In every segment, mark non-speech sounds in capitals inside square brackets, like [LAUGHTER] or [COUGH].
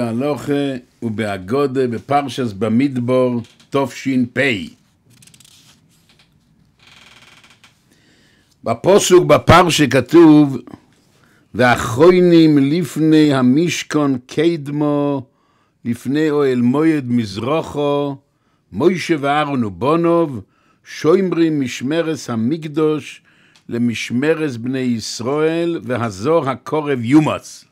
בהלוכה ובהגודה בפרשס במדבור תש"פ. בפוסוק בפרשה כתוב ואחרונים לפני המשכון קדמו לפני אוהל מויד מזרוחו מוישה וארון ובונוב שוימרים משמרס המקדוש למשמרס בני ישראל והזו הקורב יומץ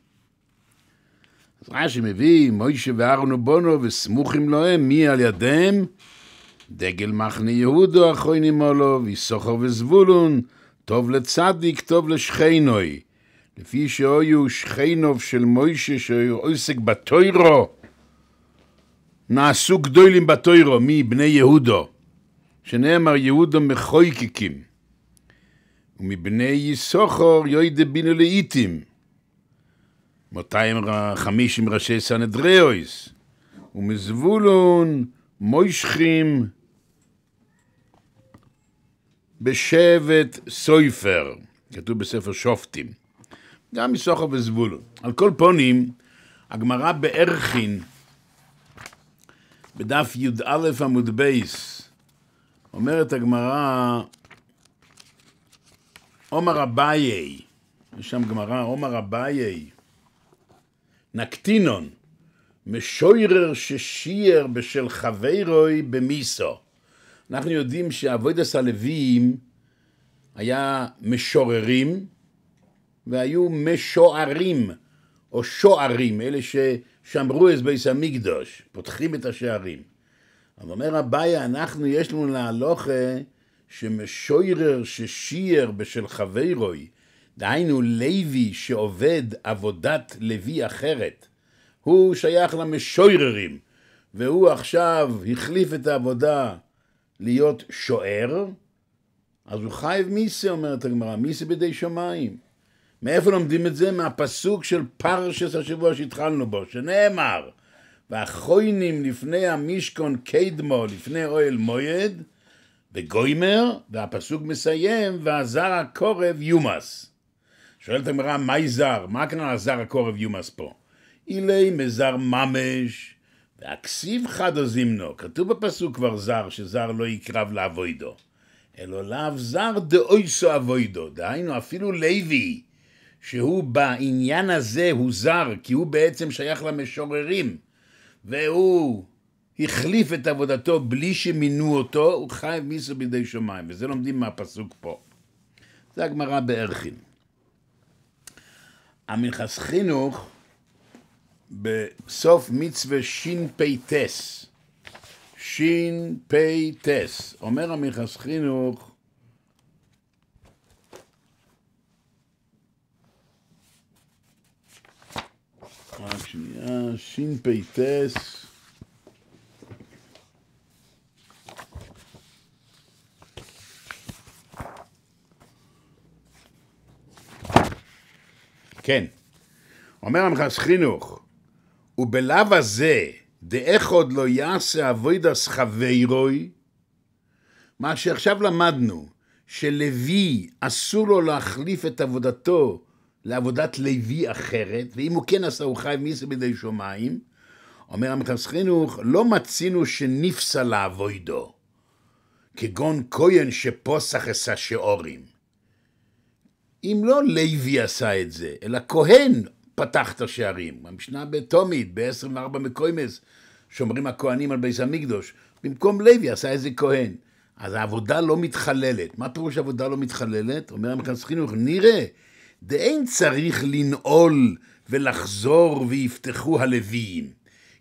אז רש"י מביא, מוישה וארון ובונו וסמוכים להם, מי על ידיהם? דגל מחנה יהודו אחוי נמולו, ויסוחר וזבולון, טוב לצדיק, טוב לשכנוי. לפי שאויו שכנוב של מוישה, שאויו עוסק בתוירו, נעשו גדולים בתוירו, מי בני יהודו, שנאמר יהודו מחויקיקים, ומבני יסוחר יוי דבינו לאיטים. 250 ראשי סנדריאויס, ומזבולון מוישכים בשבט סויפר, כתוב בספר שופטים, גם מסוחר וזבולון. על כל פונים, הגמרא בערכין, בדף י"א עמוד בייס, אומרת הגמרא, עומר אביי, יש שם גמרא, עומר אביי, נקטינון, משוירר ששיער בשל חברוי במיסו. אנחנו יודעים שאבוידס הלוויים היה משוררים והיו משוערים או שוערים, אלה ששמרו את בית המקדוש, פותחים את השערים. אבל אומר אביי, אנחנו יש לנו להלוכה אה, שמשוירר ששיער בשל חברוי דהיינו לוי שעובד עבודת לוי אחרת. הוא שייך למשוררים, והוא עכשיו החליף את העבודה להיות שוער, אז הוא חייב מיסה, אומרת הגמרא, מיסה בידי שמיים. מאיפה לומדים את זה? מהפסוק של פרשס השבוע שהתחלנו בו, שנאמר, והחוינים לפני המשכון קדמו, לפני אוהל מויד, וגוימר, והפסוק מסיים, והזר הקורב יומס. שואלת הגמרא, מהי זר? מה הכוונה זר הקורב יומס פה? אילי מזר ממש, והכסיב חדו זימנו, כתוב בפסוק כבר זר, שזר לא יקרב לאבוידו. אלא לאו זר דאויסו אבוידו, דהיינו אפילו לוי, שהוא בעניין הזה הוא זר, כי הוא בעצם שייך למשוררים, והוא החליף את עבודתו בלי שמינו אותו, הוא חייב מיסו בידי שמיים, וזה לומדים מהפסוק פה. זה הגמרא בערכין. המנחס חינוך בסוף מצווה שפט שפט אומר המנחס חינוך רק שנייה, שפט כן. אומר המחס חינוך, ובלאו הזה, דאיך עוד לא יעשה אבוידס חברוי, מה שעכשיו למדנו, שלוי אסור לו להחליף את עבודתו לעבודת לוי אחרת, ואם הוא כן עשה, הוא חייב מיסר בידי שמיים, אומר המחס חינוך, לא מצינו שנפסל לאבוידו, כגון כהן שפוסח עשה שעורים. אם לא לוי עשה את זה, אלא כהן פתח את השערים. המשנה בתומית, ב-24 מקוימס, שומרים הכהנים על ביס המקדוש. במקום לוי עשה איזה כהן. אז העבודה לא מתחללת. מה פירוש עבודה לא מתחללת? אומר המכנס חינוך, נראה, דאין צריך לנעול ולחזור ויפתחו הלוויים.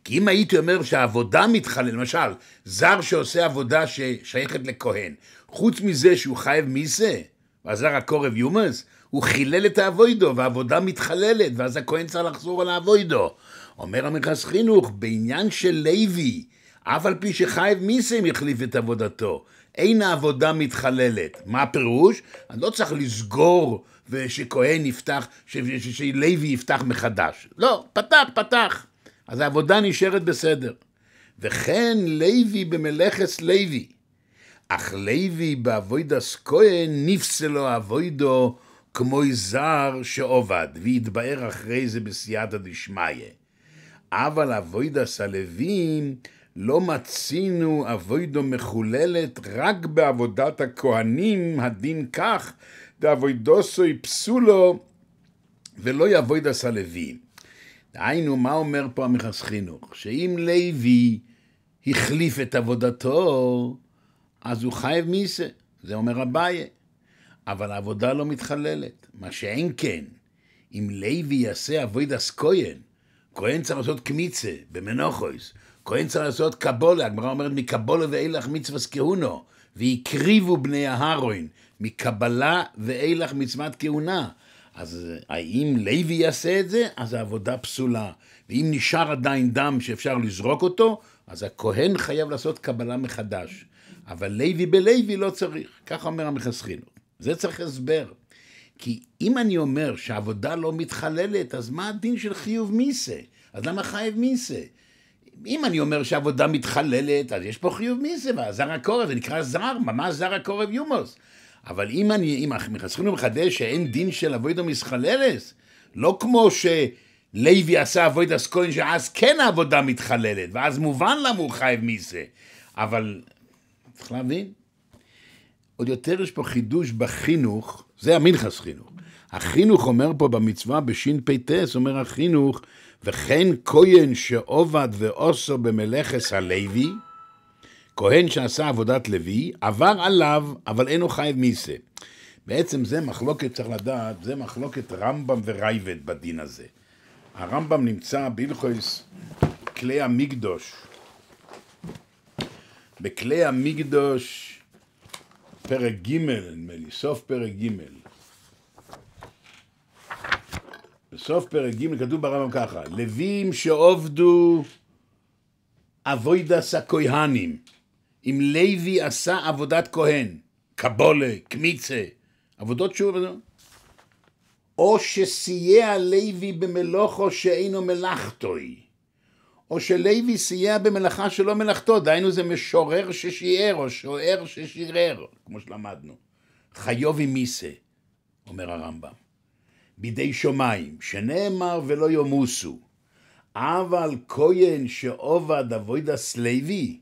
כי אם הייתי אומר שהעבודה מתחללת, למשל, זר שעושה עבודה ששייכת לכהן, חוץ מזה שהוא חייב מי זה? והזר הקורב יומס, הוא חילל את האבוידו, והעבודה מתחללת, ואז הכהן צריך לחזור על האבוידו. אומר המרכז חינוך, בעניין של לוי, אף על פי שחייב מיסים יחליף את עבודתו, אין העבודה מתחללת. מה הפירוש? אני לא צריך לסגור ושכהן יפתח, ש... ש... שלוי יפתח מחדש. לא, פתח, פתח. אז העבודה נשארת בסדר. וכן לוי במלאכס לוי. אך לוי באבוידס כהן נפסלו אבוידו כמו זר שעובד, והתבאר אחרי זה בסייעתא דשמיא. אבל אבוידא סלווים לא מצינו אבוידו מחוללת רק בעבודת הכהנים, הדין כך, דאבוידוסוי פסולו ולא יאבוידא סלווים. דהיינו, מה אומר פה המכס חינוך? שאם לוי החליף את עבודתו, אז הוא חייב מיסה, זה אומר אביי. אבל העבודה לא מתחללת. מה שאין כן, אם לוי יעשה אבוידס כהן, כהן צריך לעשות קמיצה במנוחויס, כהן צריך לעשות קבולה, הגמרא אומרת מקבולה ואילך מצווה כהונו, והקריבו בני ההרוין, מקבלה ואילך מצוות כהונה. אז האם לוי יעשה את זה? אז העבודה פסולה. ואם נשאר עדיין דם שאפשר לזרוק אותו, אז הכהן חייב לעשות קבלה מחדש. אבל לוי בלוי לא צריך, כך אומר המחסכינו. זה צריך הסבר. כי אם אני אומר שהעבודה לא מתחללת, אז מה הדין של חיוב מיסה? אז למה חייב מיסה? אם אני אומר שהעבודה מתחללת, אז יש פה חיוב מיסה, והזר הקורב, זה נקרא זר, מה זר הקורב יומוס. אבל אם אני, אם חסכנו מחדש שאין דין של אבוידו מסחללס, לא כמו שלוי עשה אבוידס כהן, שאז כן העבודה מתחללת, ואז מובן למה הוא חייב מיסה. אבל צריך להבין, עוד יותר יש פה חידוש בחינוך, זה המנחס חינוך. החינוך אומר פה במצווה בשפ"ט, אומר החינוך, וכן כהן שעובד ועושו במלאכס הלוי, כהן שעשה עבודת לוי, עבר עליו, אבל אינו חייב מיסה. בעצם זה מחלוקת, צריך לדעת, זה מחלוקת רמב"ם ורייבד בדין הזה. הרמב"ם נמצא בהלכויס כלי המקדוש. בכלי המקדוש פרק ג' נדמה לי, סוף פרק ג'. בסוף פרק ג' כתוב ברמב"ם ככה, לווים שעובדו אבוידס הכהנים, אם לוי עשה עבודת כהן, קבולה, קמיצה, עבודות שוב, לא. או שסייע לוי במלוכו שאינו מלאכתוי. או שלוי סייע במלאכה שלא מלאכתו, דהיינו זה משורר ששיער או שוער ששירר, כמו שלמדנו. חיובי מיסה, אומר הרמב"ם, בידי שמיים, שנאמר ולא יומוסו, אבל כהן שעובד אבוידס לוי,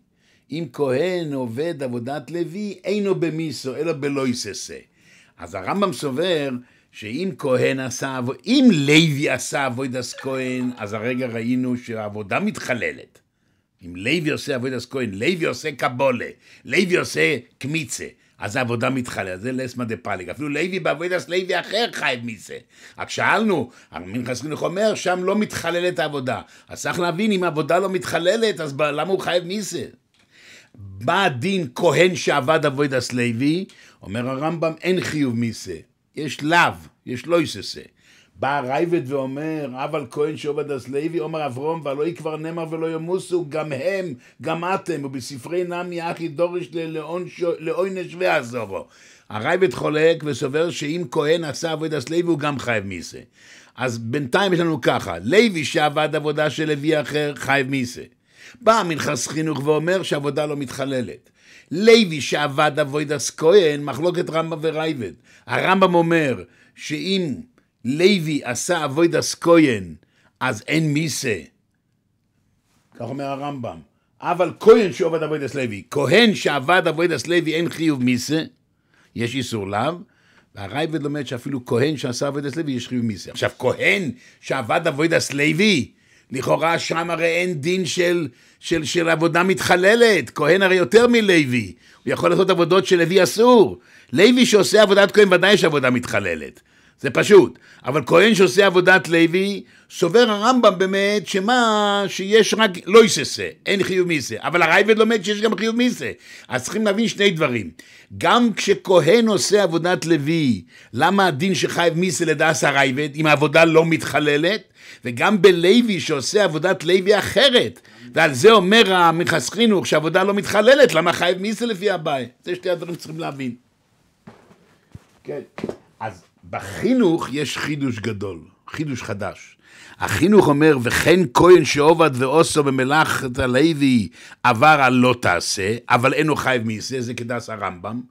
אם כהן עובד עבודת לוי, אינו במיסו, אלא בלויססה. אז הרמב"ם סובר שאם כהן עשה, אם לוי עשה אבוידס כהן, אז הרגע ראינו שהעבודה מתחללת. אם לוי עושה אבוידס כהן, לוי עושה קבולה, לוי עושה קמיצה, אז העבודה מתחללת, זה לסמא דה פאליג. אפילו לוי באבוידס לוי אחר חייב מזה. רק שאלנו, מנחס חינוך אומר, שם לא מתחללת העבודה. אז צריך להבין, אם העבודה לא מתחללת, אז למה הוא חייב מזה? בא הדין כהן שעבד אבוידס לוי, אומר הרמב"ם, אין חיוב מזה. יש לאו, יש לא יססה. בא רייבד ואומר, אבל כהן שעובד אז לוי, עומר אברום, והלא יקבר נמר ולא ימוסו, גם הם, גם אתם, ובספרי נמי אחי דורש לעונש ועזובו. הרייבד חולק וסובר שאם כהן עשה עבוד אז לוי, הוא גם חייב מזה. אז בינתיים יש לנו ככה, לוי שעבד עבודה של לוי אחר, חייב מזה. בא מנחס חינוך ואומר שעבודה לא מתחללת. לוי שעבד אבוידס כהן, מחלוקת רמב"ם ורייבד. הרמב"ם אומר שאם לוי עשה אבוידס כהן, אז אין מי זה. כך אומר הרמב"ם. אבל כהן שעובד אבוידס לוי, כהן שעבד אבוידס לוי אין חיוב מי זה, יש איסור לאו, והרייבד לומד שאפילו כהן שעשה אבוידס לוי יש חיוב מי זה. עכשיו, כהן שעבד אבוידס לוי, לכאורה שם הרי אין דין של, של, של עבודה מתחללת, כהן הרי יותר מלוי, הוא יכול לעשות עבודות שלוי אסור. לוי שעושה עבודת כהן ודאי יש עבודה מתחללת, זה פשוט. אבל כהן שעושה עבודת לוי, סובר הרמב"ם באמת שמה, שיש רק לא יססה, אין חיוב מיסה. אבל הרייבד לומד שיש גם חיוב מיסה. אז צריכים להבין שני דברים. גם כשכהן עושה עבודת לוי, למה הדין שחייב מיסה לדעס הרייבד, אם העבודה לא מתחללת? וגם בלוי שעושה עבודת לוי אחרת. ועל זה אומר המיכס חינוך שהעבודה לא מתחללת, למה חייב מי זה לפי הבעיה? זה שתי הדברים שצריכים להבין. כן. אז בחינוך יש חידוש גדול, חידוש חדש. החינוך אומר, וכן כהן שעובד ועושו במלאכת הלוי עבר על לא תעשה, אבל אינו חייב מי זה, זה כדס הרמב"ם.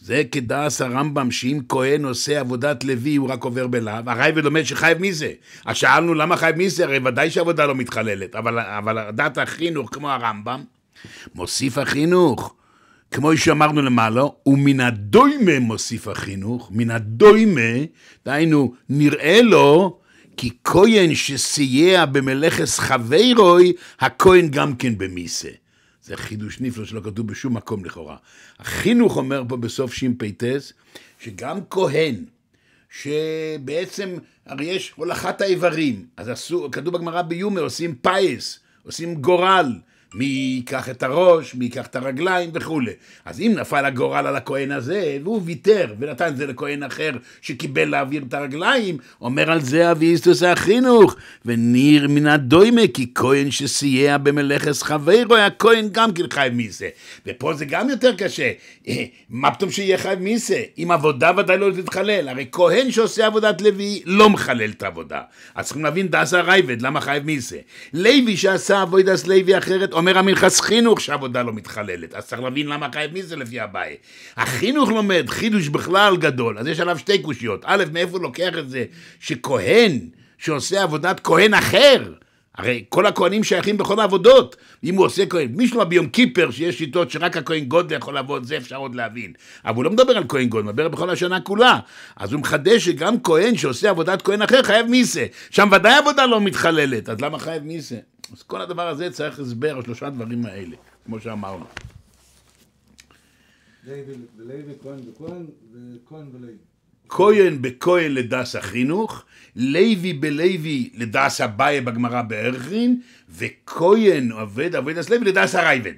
זה כדעס הרמב"ם, שאם כהן עושה עבודת לוי, הוא רק עובר בלאו, הרי ולומד שחייב מי זה. אז שאלנו למה חייב מי זה, הרי ודאי שהעבודה לא מתחללת, אבל, אבל דעת החינוך, כמו הרמב"ם, מוסיף החינוך. כמו שאמרנו למעלה, ומן הדוימה מוסיף החינוך, מן הדוימה, דהיינו, נראה לו כי כהן שסייע במלאכס חברוי, הכהן גם כן במי זה. זה חידוש נפלא שלא כתוב בשום מקום לכאורה. החינוך אומר פה בסוף שפט, שגם כהן, שבעצם, הרי יש הולכת האיברים, אז עשו, כתוב בגמרא ביומר, עושים פייס, עושים גורל, מי ייקח את הראש, מי ייקח את הרגליים וכולי. אז אם נפל הגורל על הכהן הזה, והוא ויתר ונתן את זה לכהן אחר שקיבל להעביר את הרגליים, אומר על זה אבי איסטוס החינוך, וניר מן הדוימה, כי כהן שסייע במלאכס חברו, היה כהן גם כן חייב מיסה. ופה זה גם יותר קשה, [LAUGHS] מה פתאום שיהיה חייב מיסה? אם עבודה ודאי לא תתחלל, הרי כהן שעושה עבודת לוי לא מחלל את העבודה. אז צריכים להבין דסה רייבד, למה חייב מיסה? לוי שעשה עבודת לוי אחרת, אומר המנחס חינוך שהעבודה לא מתחללת, אז צריך להבין למה חייב מי זה לפי הבעיה. החינוך לומד חידוש בכלל גדול, אז יש עליו שתי קושיות. א', מאיפה הוא לוקח את זה שכהן, שעושה עבודת כהן אחר, הרי כל הכהנים שייכים בכל העבודות. אם הוא עושה כהן, משמע ביום כיפר, שיש שיטות שרק הכהן גודל יכול לעבוד, זה אפשר עוד להבין. אבל הוא לא מדבר על כהן גודל, הוא מדבר בכל השנה כולה. אז הוא מחדש שגם כהן שעושה עבודת כהן אחר חייב מיסה. שם ודאי עבודה לא מתחללת, אז למה חייב מיסה? אז כל הדבר הזה צריך הסבר על שלושה דברים האלה, כמו שאמרנו. לוי וכהן וכהן וכהן ולוי. כהן בכהן לדס החינוך, לוי בלוי לדס אביי בגמרא בארכין, וכהן עובד עובד אס לוי לדס הרייבד.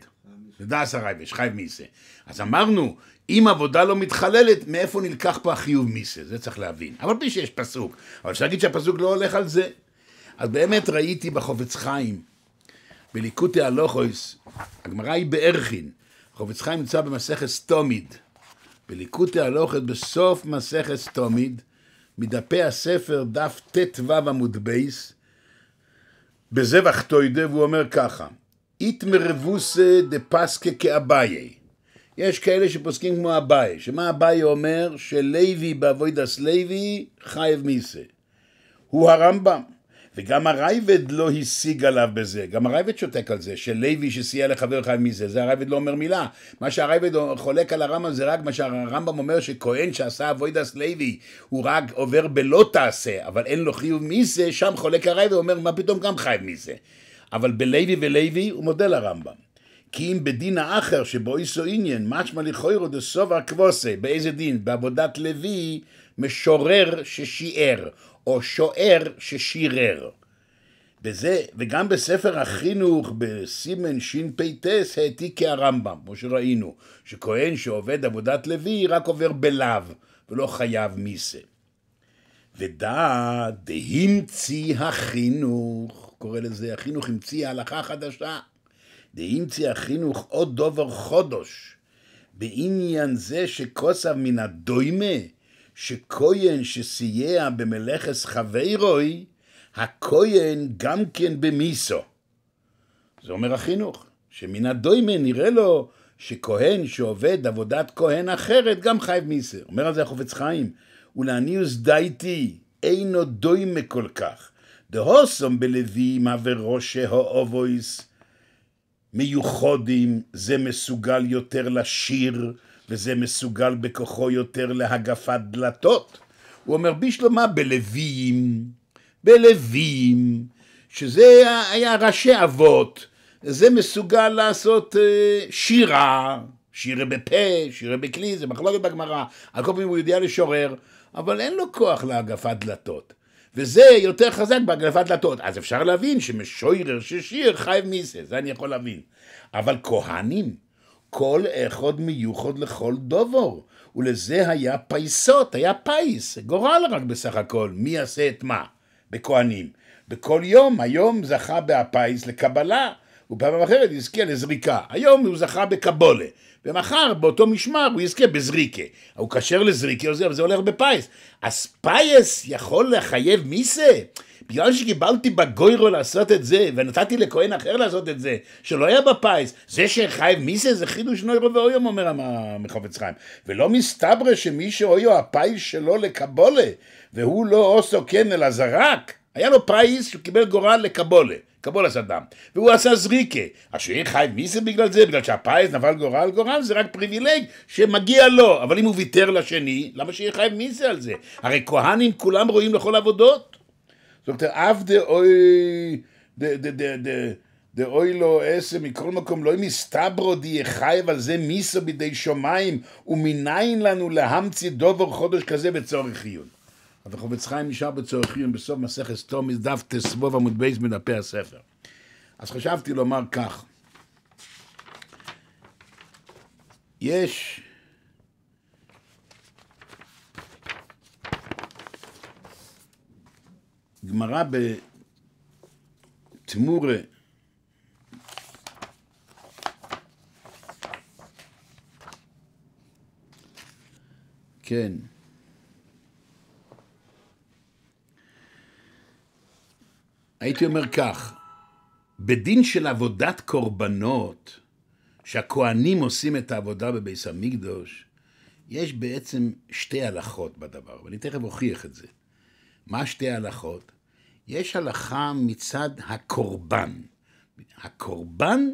לדס הרייבד, שחייב מיסה. אז אמרנו, אם עבודה לא מתחללת, מאיפה נלקח פה החיוב מיסה? זה צריך להבין. אבל בלי שיש פסוק. אבל אפשר להגיד שהפסוק לא הולך על זה. אז באמת ראיתי בחובץ חיים, בליקוטי הלוכויס, הגמרא היא בארכין. חובץ חיים נמצא במסכת סטומיד. בליקוטי הלוכת בסוף מסכת סטומיד, מדפי הספר דף ט"ו עמוד בייס, בזבח תוידה, והוא אומר ככה, אית איתמרבוסה דפסקה כאביי. יש כאלה שפוסקים כמו אביי, שמה אביי אומר? שלוי באבוידס לוי חייב מיסה. הוא הרמב"ם. וגם הרייבד לא השיג עליו בזה, גם הרייבד שותק על זה, שלוי שסייע לחבר אחד מזה, זה הרייבד לא אומר מילה. מה שהרייבד חולק על הרמב"ם זה רק מה שהרמב"ם אומר שכהן שעשה אבוידס לוי, הוא רק עובר בלא תעשה, אבל אין לו חיוב מזה, שם חולק הרייבד ואומר מה פתאום גם חייב מזה. אבל בלוי ולוי הוא מודה לרמב"ם. כי אם בדין האחר שבו איסו עניין, משמע לכוירו דסובה כבוסה, באיזה דין? בעבודת לוי, משורר ששיער, או שוער ששירר. בזה, וגם בספר החינוך, בסימן שפט העתיק כהרמב"ם, כמו שראינו, שכהן שעובד עבודת לוי רק עובר בלאו, ולא חייב מיסה. ודע דהמציא החינוך, קורא לזה, החינוך המציא הלכה חדשה. דהמציא החינוך עוד דובר חודש, בעניין זה שכוסב מן הדוימה שכהן שסייע במלאכס חברוי, הכהן גם כן במיסו. זה אומר החינוך, שמן הדוימן נראה לו שכהן שעובד עבודת כהן אחרת גם חייב מיסו. אומר על זה החופץ חיים, ולעניוס דייתי, אינו דוימה כל כך. דהוסום בלווים הוורושה האובויס. מיוחדים, זה מסוגל יותר לשיר, וזה מסוגל בכוחו יותר להגפת דלתות. הוא אומר, בשלמה בלווים, בלווים, שזה היה ראשי אבות, זה מסוגל לעשות אה, שירה, שירה בפה, שירה בכלי, זה מחלוקת בגמרא, על כל פעמים הוא יודע לשורר, אבל אין לו כוח להגפת דלתות. וזה יותר חזק בהגלפת דלתות. אז אפשר להבין שמשוירר ששיר חייב מזה, זה אני יכול להבין. אבל כהנים, כל אחד מיוחד לכל דובור. ולזה היה פייסות, היה פייס, גורל רק בסך הכל, מי יעשה את מה, בכהנים. בכל יום, היום זכה בהפייס לקבלה, ופעם אחרת יזכה לזריקה. היום הוא זכה בקבולה, ומחר באותו משמר הוא יזכה בזריקה. הוא כשר לזריקה, אבל זה הולך בפייס. אז פייס יכול לחייב מי זה? בגלל שקיבלתי בגוירו לעשות את זה, ונתתי לכהן אחר לעשות את זה, שלא היה בפיס, זה שחייב מיסה זה חידוש נוירו ואויום, אומר מחופץ חיים. ולא מסתברא שמי שאויו הפיס שלו לקבולה, והוא לא עושה כן אלא זרק, היה לו פיס שקיבל גורל לקבולה. קבול עשה דם, והוא עשה זריקה. השאיר חי זה בגלל זה, בגלל שהפייס נפל גורל גורל, זה רק פריבילג שמגיע לו. אבל אם הוא ויתר לשני, למה שיהיה חייב זה על זה? הרי כהנים כולם רואים לכל עבודות. זאת אומרת, אף דאוי לא עשה מכל מקום, לא אם הסתברו די חייב על זה מיסו בידי שמיים, ומניין לנו להמציא דובר חודש כזה בצורך עיון. אז החובץ חיים נשאר בצורך עיון בסוף מסכת תומס, דף תסבוב עמוד בייס מדפי הספר. אז חשבתי לומר כך, יש גמרא בתמורה כן. הייתי אומר כך, בדין של עבודת קורבנות, שהכוהנים עושים את העבודה בביס המקדוש, יש בעצם שתי הלכות בדבר, ואני תכף אוכיח את זה. מה שתי ההלכות? יש הלכה מצד הקורבן. הקורבן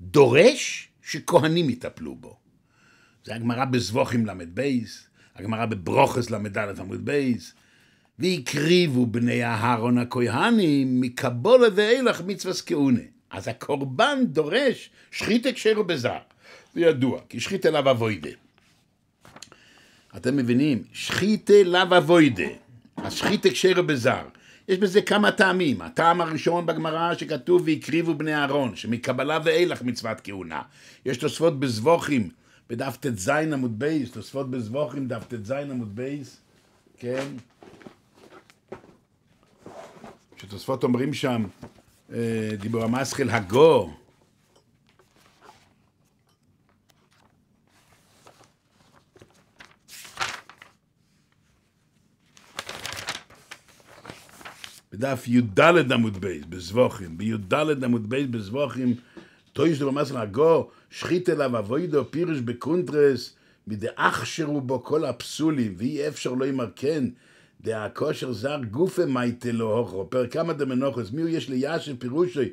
דורש שכהנים יטפלו בו. זה הגמרא בזבוכים ל"ב, הגמרא בברוכס ל"ד עמוד בייס. והקריבו בני אהרון הכהנים מקבולה ואילך מצווה סקאונה. אז הקורבן דורש שחית הקשר בזר. זה ידוע, כי שחית אליו אבוידה. אתם מבינים? שחית אליו אבוידה. אז שחית הקשר בזר. יש בזה כמה טעמים. הטעם הראשון בגמרא שכתוב והקריבו בני אהרון, שמקבלה ואילך מצוות כהונה. יש תוספות בזבוכים בדף ט"ז עמוד בייס, תוספות בזבוכים דף ט"ז עמוד בייס, כן? שתוספות אומרים שם, אה, דיבור המסחיל הגו, בדף י"ד עמוד בייס, בזבוכים, בי"ד עמוד בייס, בזבוכים, טויש דו במסר הגו, שחית אליו אבוידו פירש בקונטרס, מדי אכשרו בו כל הפסולים, ואי אפשר לא ימרקן, דה הכושר זר גופה מייטלו, לא הוכו, פרקמה דה מנוחס, מי הוא יש לי פירושוי,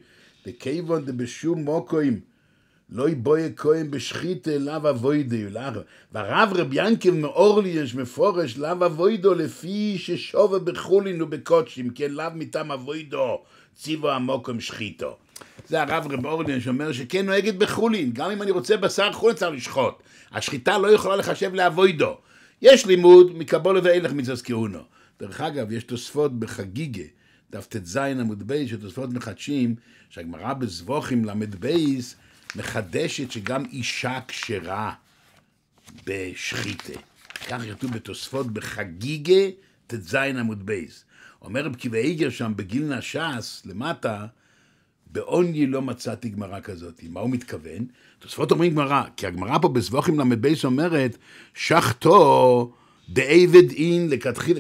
דה כיוון דה בשום מוקוים, לא יבויה כהן בשחיתה לאו אבוידו, ורב רב ינקב מאורלי יש מפורש לאו אבוידו לפי ששובה בחולין ובקודשים, כן לאו מטעם אבוידו ציבו עמוק עם שחיתו. זה הרב רב אורלי שאומר שכן נוהגת בחולין, גם אם אני רוצה בשר חולין צריך לשחוט. השחיטה לא יכולה לחשב לאבוידו. יש לימוד מקבול ואילך מצווה כהונו. דרך אגב, יש תוספות בחגיגה, דף ט"ז עמוד בייס, שתוספות מחדשים, שהגמרא בזבוכים ל"ב מחדשת שגם אישה כשרה בשחיתה. כך כתוב בתוספות בחגיגה ט"ז עמוד בייס. אומר רב קיבי איגר שם בגיל נש"ס, למטה, בעוני לא מצאתי גמרא כזאת. מה הוא מתכוון? תוספות אומרים גמרא, כי הגמרא פה בסבוכים ל"ב אומרת, שחטו דעבד אין,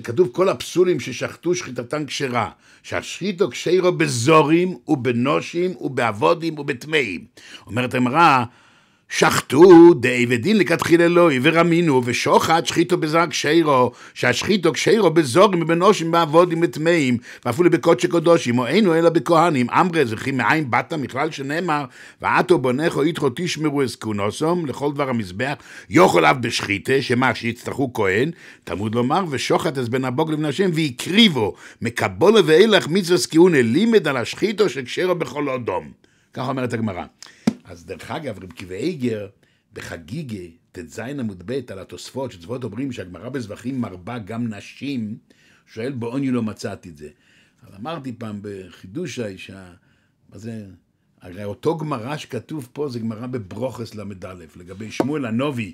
כתוב כל הפסולים ששחטו שחיטתם כשרה, שהשחיתו כשרו בזורים ובנושים ובעבודים ובטמאים. אומרת הגמרא, שחטו די ודין לכתחיל אלוהי ורמינו ושוחד שחיתו בזר כשירו שהשחיתו כשירו בזורים ובנושים בעבודים וטמאים ואפילו בקודשי קודושים או אינו אלא בכהנים אמרי זכי מאין באת מכלל שנאמר ועתו בונך או איתכו תשמרו אסקונוסום לכל דבר המזבח יאכל אב בשחיתה שמה שיצטרכו כהן תמוד לומר ושוחט אז בן הבוג לבני השם והקריבו מקבולה ואילך מצווה סקיונה לימד על השחיתו שקשרו בכל אדום כך אומרת הגמרא אז דרך אגב, רב קווייגר, בחגיגי ט"ז עמוד ב', על התוספות, שצוות אומרים שהגמרא בזבחים מרבה גם נשים, שואל בעוני לא מצאתי את זה. אז אמרתי פעם בחידוש האישה, מה זה? הרי אותו גמרא שכתוב פה זה גמרא בברוכס ל"א, לגבי שמואל הנובי,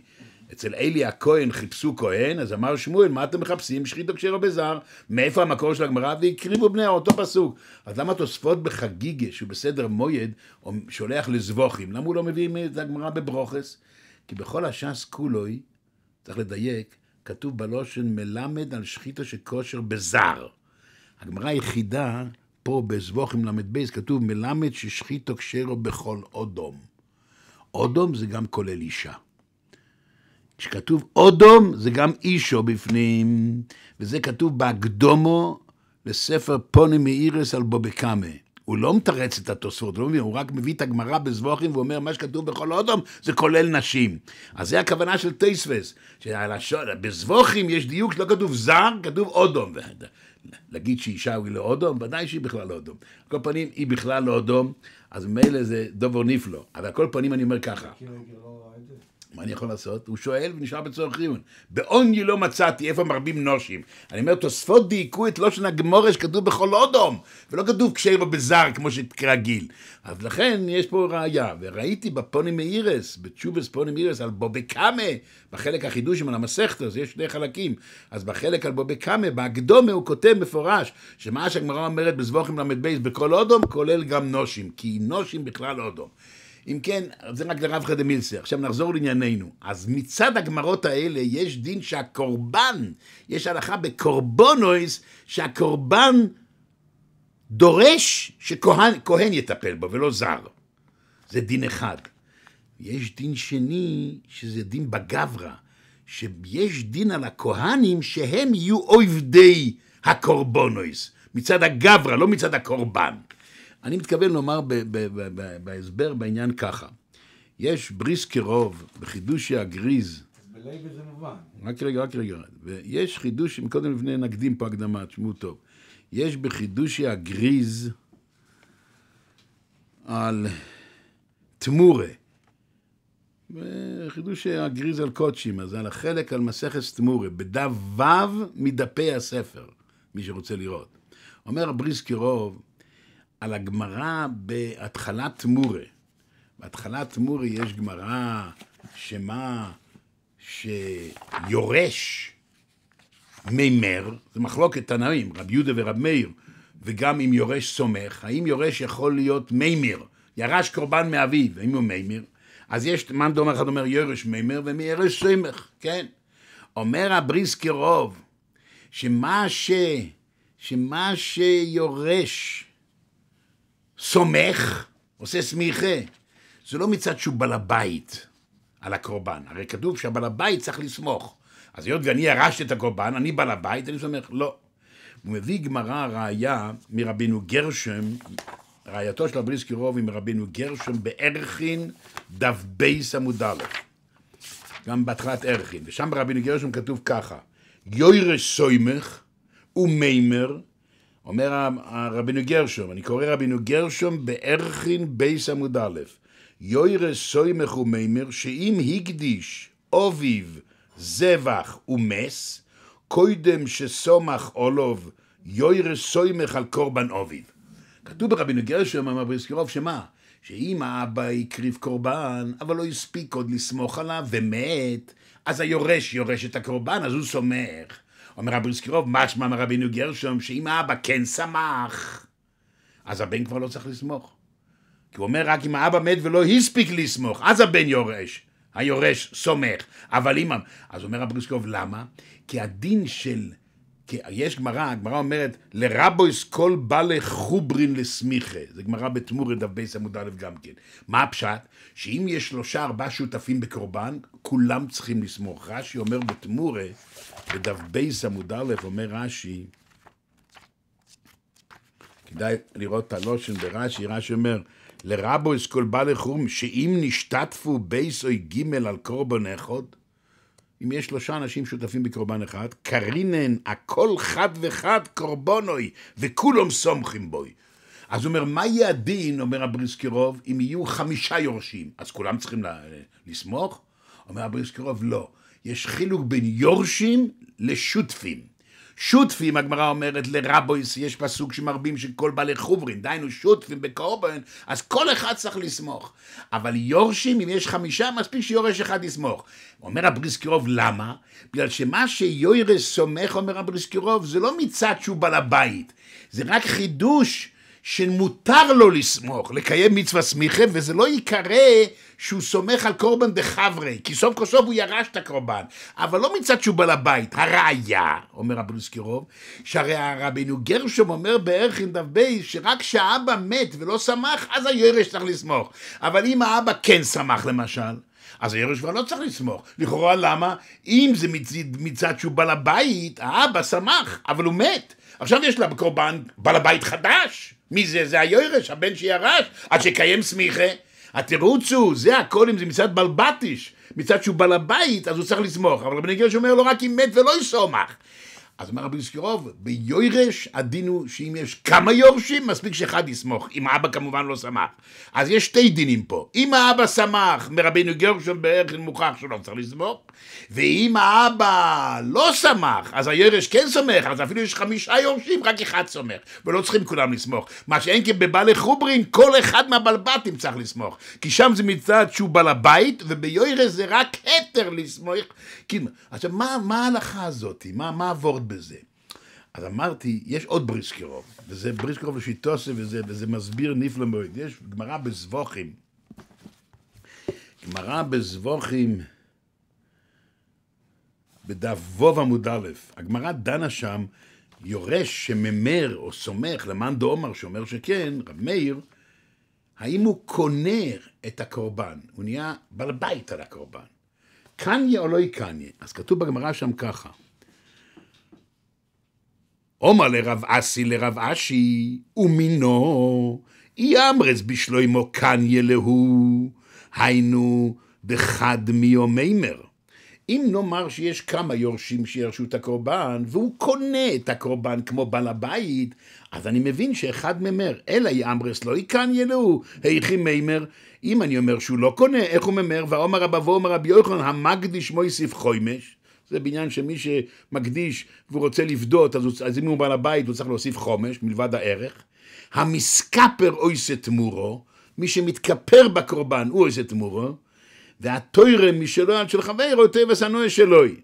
אצל אלי הכהן חיפשו כהן, אז אמר שמואל, מה אתם מחפשים? שחיתו כשלא בזר. מאיפה המקור של הגמרא? והקריבו בני אותו פסוק. אז למה תוספות בחגיגה, שהוא בסדר מויד, שולח לזבוכים? למה הוא לא מביא את הגמרא בברוכס? כי בכל הש"ס כולוי, צריך לדייק, כתוב בלושן מלמד על שחיתו שכושר בזר. הגמרא היחידה, פה בזבוכים ל"ב, כתוב מלמד ששחיתו כשרו בכל אודום. אודום זה גם כולל אישה. כשכתוב אודום, זה גם אישו בפנים, וזה כתוב באקדומו לספר פוני מאירס על בובקאמה. הוא לא מתרץ את התוספות, לא מבין, הוא רק מביא את הגמרא בזבוחים ואומר, מה שכתוב בכל אודום זה כולל נשים. אז זה הכוונה של טייספס, שבזבוחים יש דיוק שלא כתוב זר, כתוב אודום. להגיד שאישה היא לא אודום? ודאי שהיא בכלל לא אודום. על כל פנים, היא בכלל לא אודום, אז מילא זה דובר נפלא. אבל על כל פנים אני אומר ככה. לא, לא, מה אני יכול לעשות? הוא שואל ונשאר בצורך עיון. בעוני לא מצאתי, איפה מרבים נושים? אני אומר, תוספות דייקו את לושן הגמורה שכתוב בכל אודום, ולא כתוב כשאירו בזר, כמו שכרגיל. אז לכן יש פה ראייה, וראיתי בפוני מאירס, בתשובס פוני מאירס, על בובי קאמה, בחלק החידוש עם המסכתא, זה יש שני חלקים. אז בחלק על בובי קאמה, בהקדומה הוא כותב מפורש, שמה שהגמרא אומרת בזבוכים ל"ב בכל אודום, כולל גם נושים, כי נושים בכלל אודום. אם כן, זה רק לרב חדמילסר. עכשיו נחזור לענייננו. אז מצד הגמרות האלה יש דין שהקורבן, יש הלכה בקורבונויס, שהקורבן דורש שכהן יטפל בו ולא זר. זה דין אחד. יש דין שני, שזה דין בגברא, שיש דין על הכהנים שהם יהיו עובדי הקורבונויס, מצד הגברא, לא מצד הקורבן. אני מתכוון לומר בהסבר בעניין ככה. יש בריס קירוב בחידושי הגריז. בלייב זה מובן. רק רגע, רק רגע. ויש חידוש, קודם לפני נקדים פה הקדמה, תשמעו טוב. יש בחידוש הגריז על תמורה. חידוש הגריז על קודשים, אז על החלק על מסכת תמורה, בדף ו' מדפי הספר, מי שרוצה לראות. אומר בריס קירוב, על הגמרא בהתחלת מורה. בהתחלת מורה יש גמרא שמה שיורש מימר, זה מחלוקת תנאים, רב יהודה ורב מאיר, וגם אם יורש סומך, האם יורש יכול להיות מימר, ירש קורבן מאביו, האם הוא מימר? אז יש, מאן דומה אחד אומר יורש מימר ומי ומירש סומך, כן. אומר הבריס קירוב, שמה ש... שמה שיורש סומך, עושה סמיכה. זה לא מצד שהוא בעל הבית על הקורבן. הרי כתוב שהבעל הבית צריך לסמוך. אז היות ואני ירשתי את הקורבן, אני בעל הבית, אני סומך. לא. הוא מביא גמרא ראייה מרבינו גרשם, ראייתו של הבריסקי רוב היא מרבינו גרשם בערכין דף בייס עמוד א', גם בהתחלת ערכין. ושם ברבינו גרשם כתוב ככה: יוירש סוימך ומיימר אומר רבינו גרשום, אני קורא רבינו גרשום בערכין בייס עמוד א', יוירא סוימך ומימר, שאם הקדיש אוביו זבח ומס, קוידם שסומך אולוב, יוירא סוימך על קורבן אוביו. כתוב ברבינו גרשום, אמר בריסקרוב, שמה? שאם האבא הקריב קורבן, אבל לא הספיק עוד לסמוך עליו ומת, אז היורש יורש את הקורבן, אז הוא סומך. אומר רבי סקירוב, משמע מרבינו גרשום, שאם האבא כן שמח, אז הבן כבר לא צריך לסמוך. כי הוא אומר, רק אם האבא מת ולא הספיק לסמוך, אז הבן יורש. היורש סומך, אבל אם... אז אומר רבי סקירוב, למה? כי הדין של... כי יש גמרא, הגמרא אומרת, לרבויס כל בא לחוברין לסמיכה. זה גמרא בתמורת דף בייס עמוד א' גם כן. מה הפשט? שאם יש שלושה ארבעה שותפים בקורבן, כולם צריכים לסמוך. רש"י אומר בתמורת, בדף בייס עמוד א' אומר רש"י, כדאי לראות את הלושן ברש"י, רש"י אומר, לרבו אסכול בא לחום, שאם נשתתפו בייס אוי ג' על קורבן אחד, אם יש שלושה אנשים שותפים בקורבן אחד, קרינן הכל חד וחד קורבן אוי, וכולם סומכים בוי. אז הוא אומר, מה יהיה הדין, אומר הבריסקירוב, אם יהיו חמישה יורשים? אז כולם צריכים לסמוך? אומר הבריסקירוב, לא. יש חילוק בין יורשים לשותפים. שותפים, הגמרא אומרת, לרבויס יש פסוק שמרבים שכל בעלי חוברין, דהיינו שותפים בקורבן, אז כל אחד צריך לסמוך. אבל יורשים, אם יש חמישה, מספיק שיורש אחד יסמוך. אומר הבריסקירוב, למה? בגלל שמה שיורש סומך, אומר הבריסקירוב, זה לא מצד שהוא בעל הבית, זה רק חידוש. שמותר לו לסמוך, לקיים מצווה סמיכה, וזה לא ייקרא שהוא סומך על קורבן דחברי, כי סוף כל סוף הוא ירש את הקורבן, אבל לא מצד שהוא בעל הבית, הראיה, אומר רבי הבלוסקירוב, שהרי הרבינו גרשום אומר בערך עם דף בייס, שרק כשהאבא מת ולא שמח, אז היורש צריך לסמוך, אבל אם האבא כן שמח למשל, אז היורש כבר לא צריך לסמוך. לכאורה למה? אם זה מצד, מצד שהוא בעל הבית, האבא שמח, אבל הוא מת. עכשיו יש לה קורבן בעל הבית חדש, מי זה? זה היורש, הבן שירש, עד שקיים סמיכה. התירוץ הוא, זה הכל אם זה מצד בלבטיש, מצד שהוא בעל הבית, אז הוא צריך לסמוך. אבל רבני גרש אומר לו לא רק אם מת ולא יסומך. אז אומר רבי ישקירוב, ביורש הדין הוא שאם יש כמה יורשים, מספיק שאחד יסמוך, אם האבא כמובן לא שמח. אז יש שתי דינים פה. אם האבא שמח מרבינו גרשון בערך מוכח שלא צריך לסמוך, ואם האבא לא שמח, אז היורש כן סומך, אז אפילו יש חמישה יורשים, רק אחד סומך, ולא צריכים כולם לסמוך. מה שאין כי כן בבעלי חוברין, כל אחד מהבלבטים צריך לסמוך. כי שם זה מצד שהוא בעל הבית, וביורש זה רק התר לסמוך. כאילו, עכשיו, מה ההלכה הזאת? מה, מה בזה. אז אמרתי, יש עוד בריסקירוב, וזה בריסקירוב לשיטוסי, וזה, וזה מסביר נפלא מאוד. יש גמרא בזבוכים. גמרא בזבוכים, בדף ווב עמוד א', הגמרא דנה שם, יורש שממר או סומך למאן דאומר שאומר שכן, רב מאיר, האם הוא קונה את הקורבן? הוא נהיה בעל בית על הקורבן. קניה או לא יקניה? אז כתוב בגמרא שם ככה. אומר לרב אסי לרב אשי, ומינו, יאמרץ בשלוימו כאן ילהו, היינו דחד מיומימר. אם נאמר שיש כמה יורשים שירשו את הקורבן, והוא קונה את הקורבן כמו בעל הבית, אז אני מבין שאחד ממר, אלא יאמרס לא יקן ילאו, היכי מימר. אם אני אומר שהוא לא קונה, איך הוא ממר? ואומר רבבו אומר רבי יוחנן, המקדיש מויסיף חוימש. זה בניין שמי שמקדיש והוא רוצה לבדות, אז, הוא, אז אם הוא בעל הבית הוא צריך להוסיף חומש, מלבד הערך. המסקפר אוי תמורו, מי שמתכפר בקורבן הוא אוי תמורו, והתוירם משלו עד של חברו תויבס הנועה שלוי.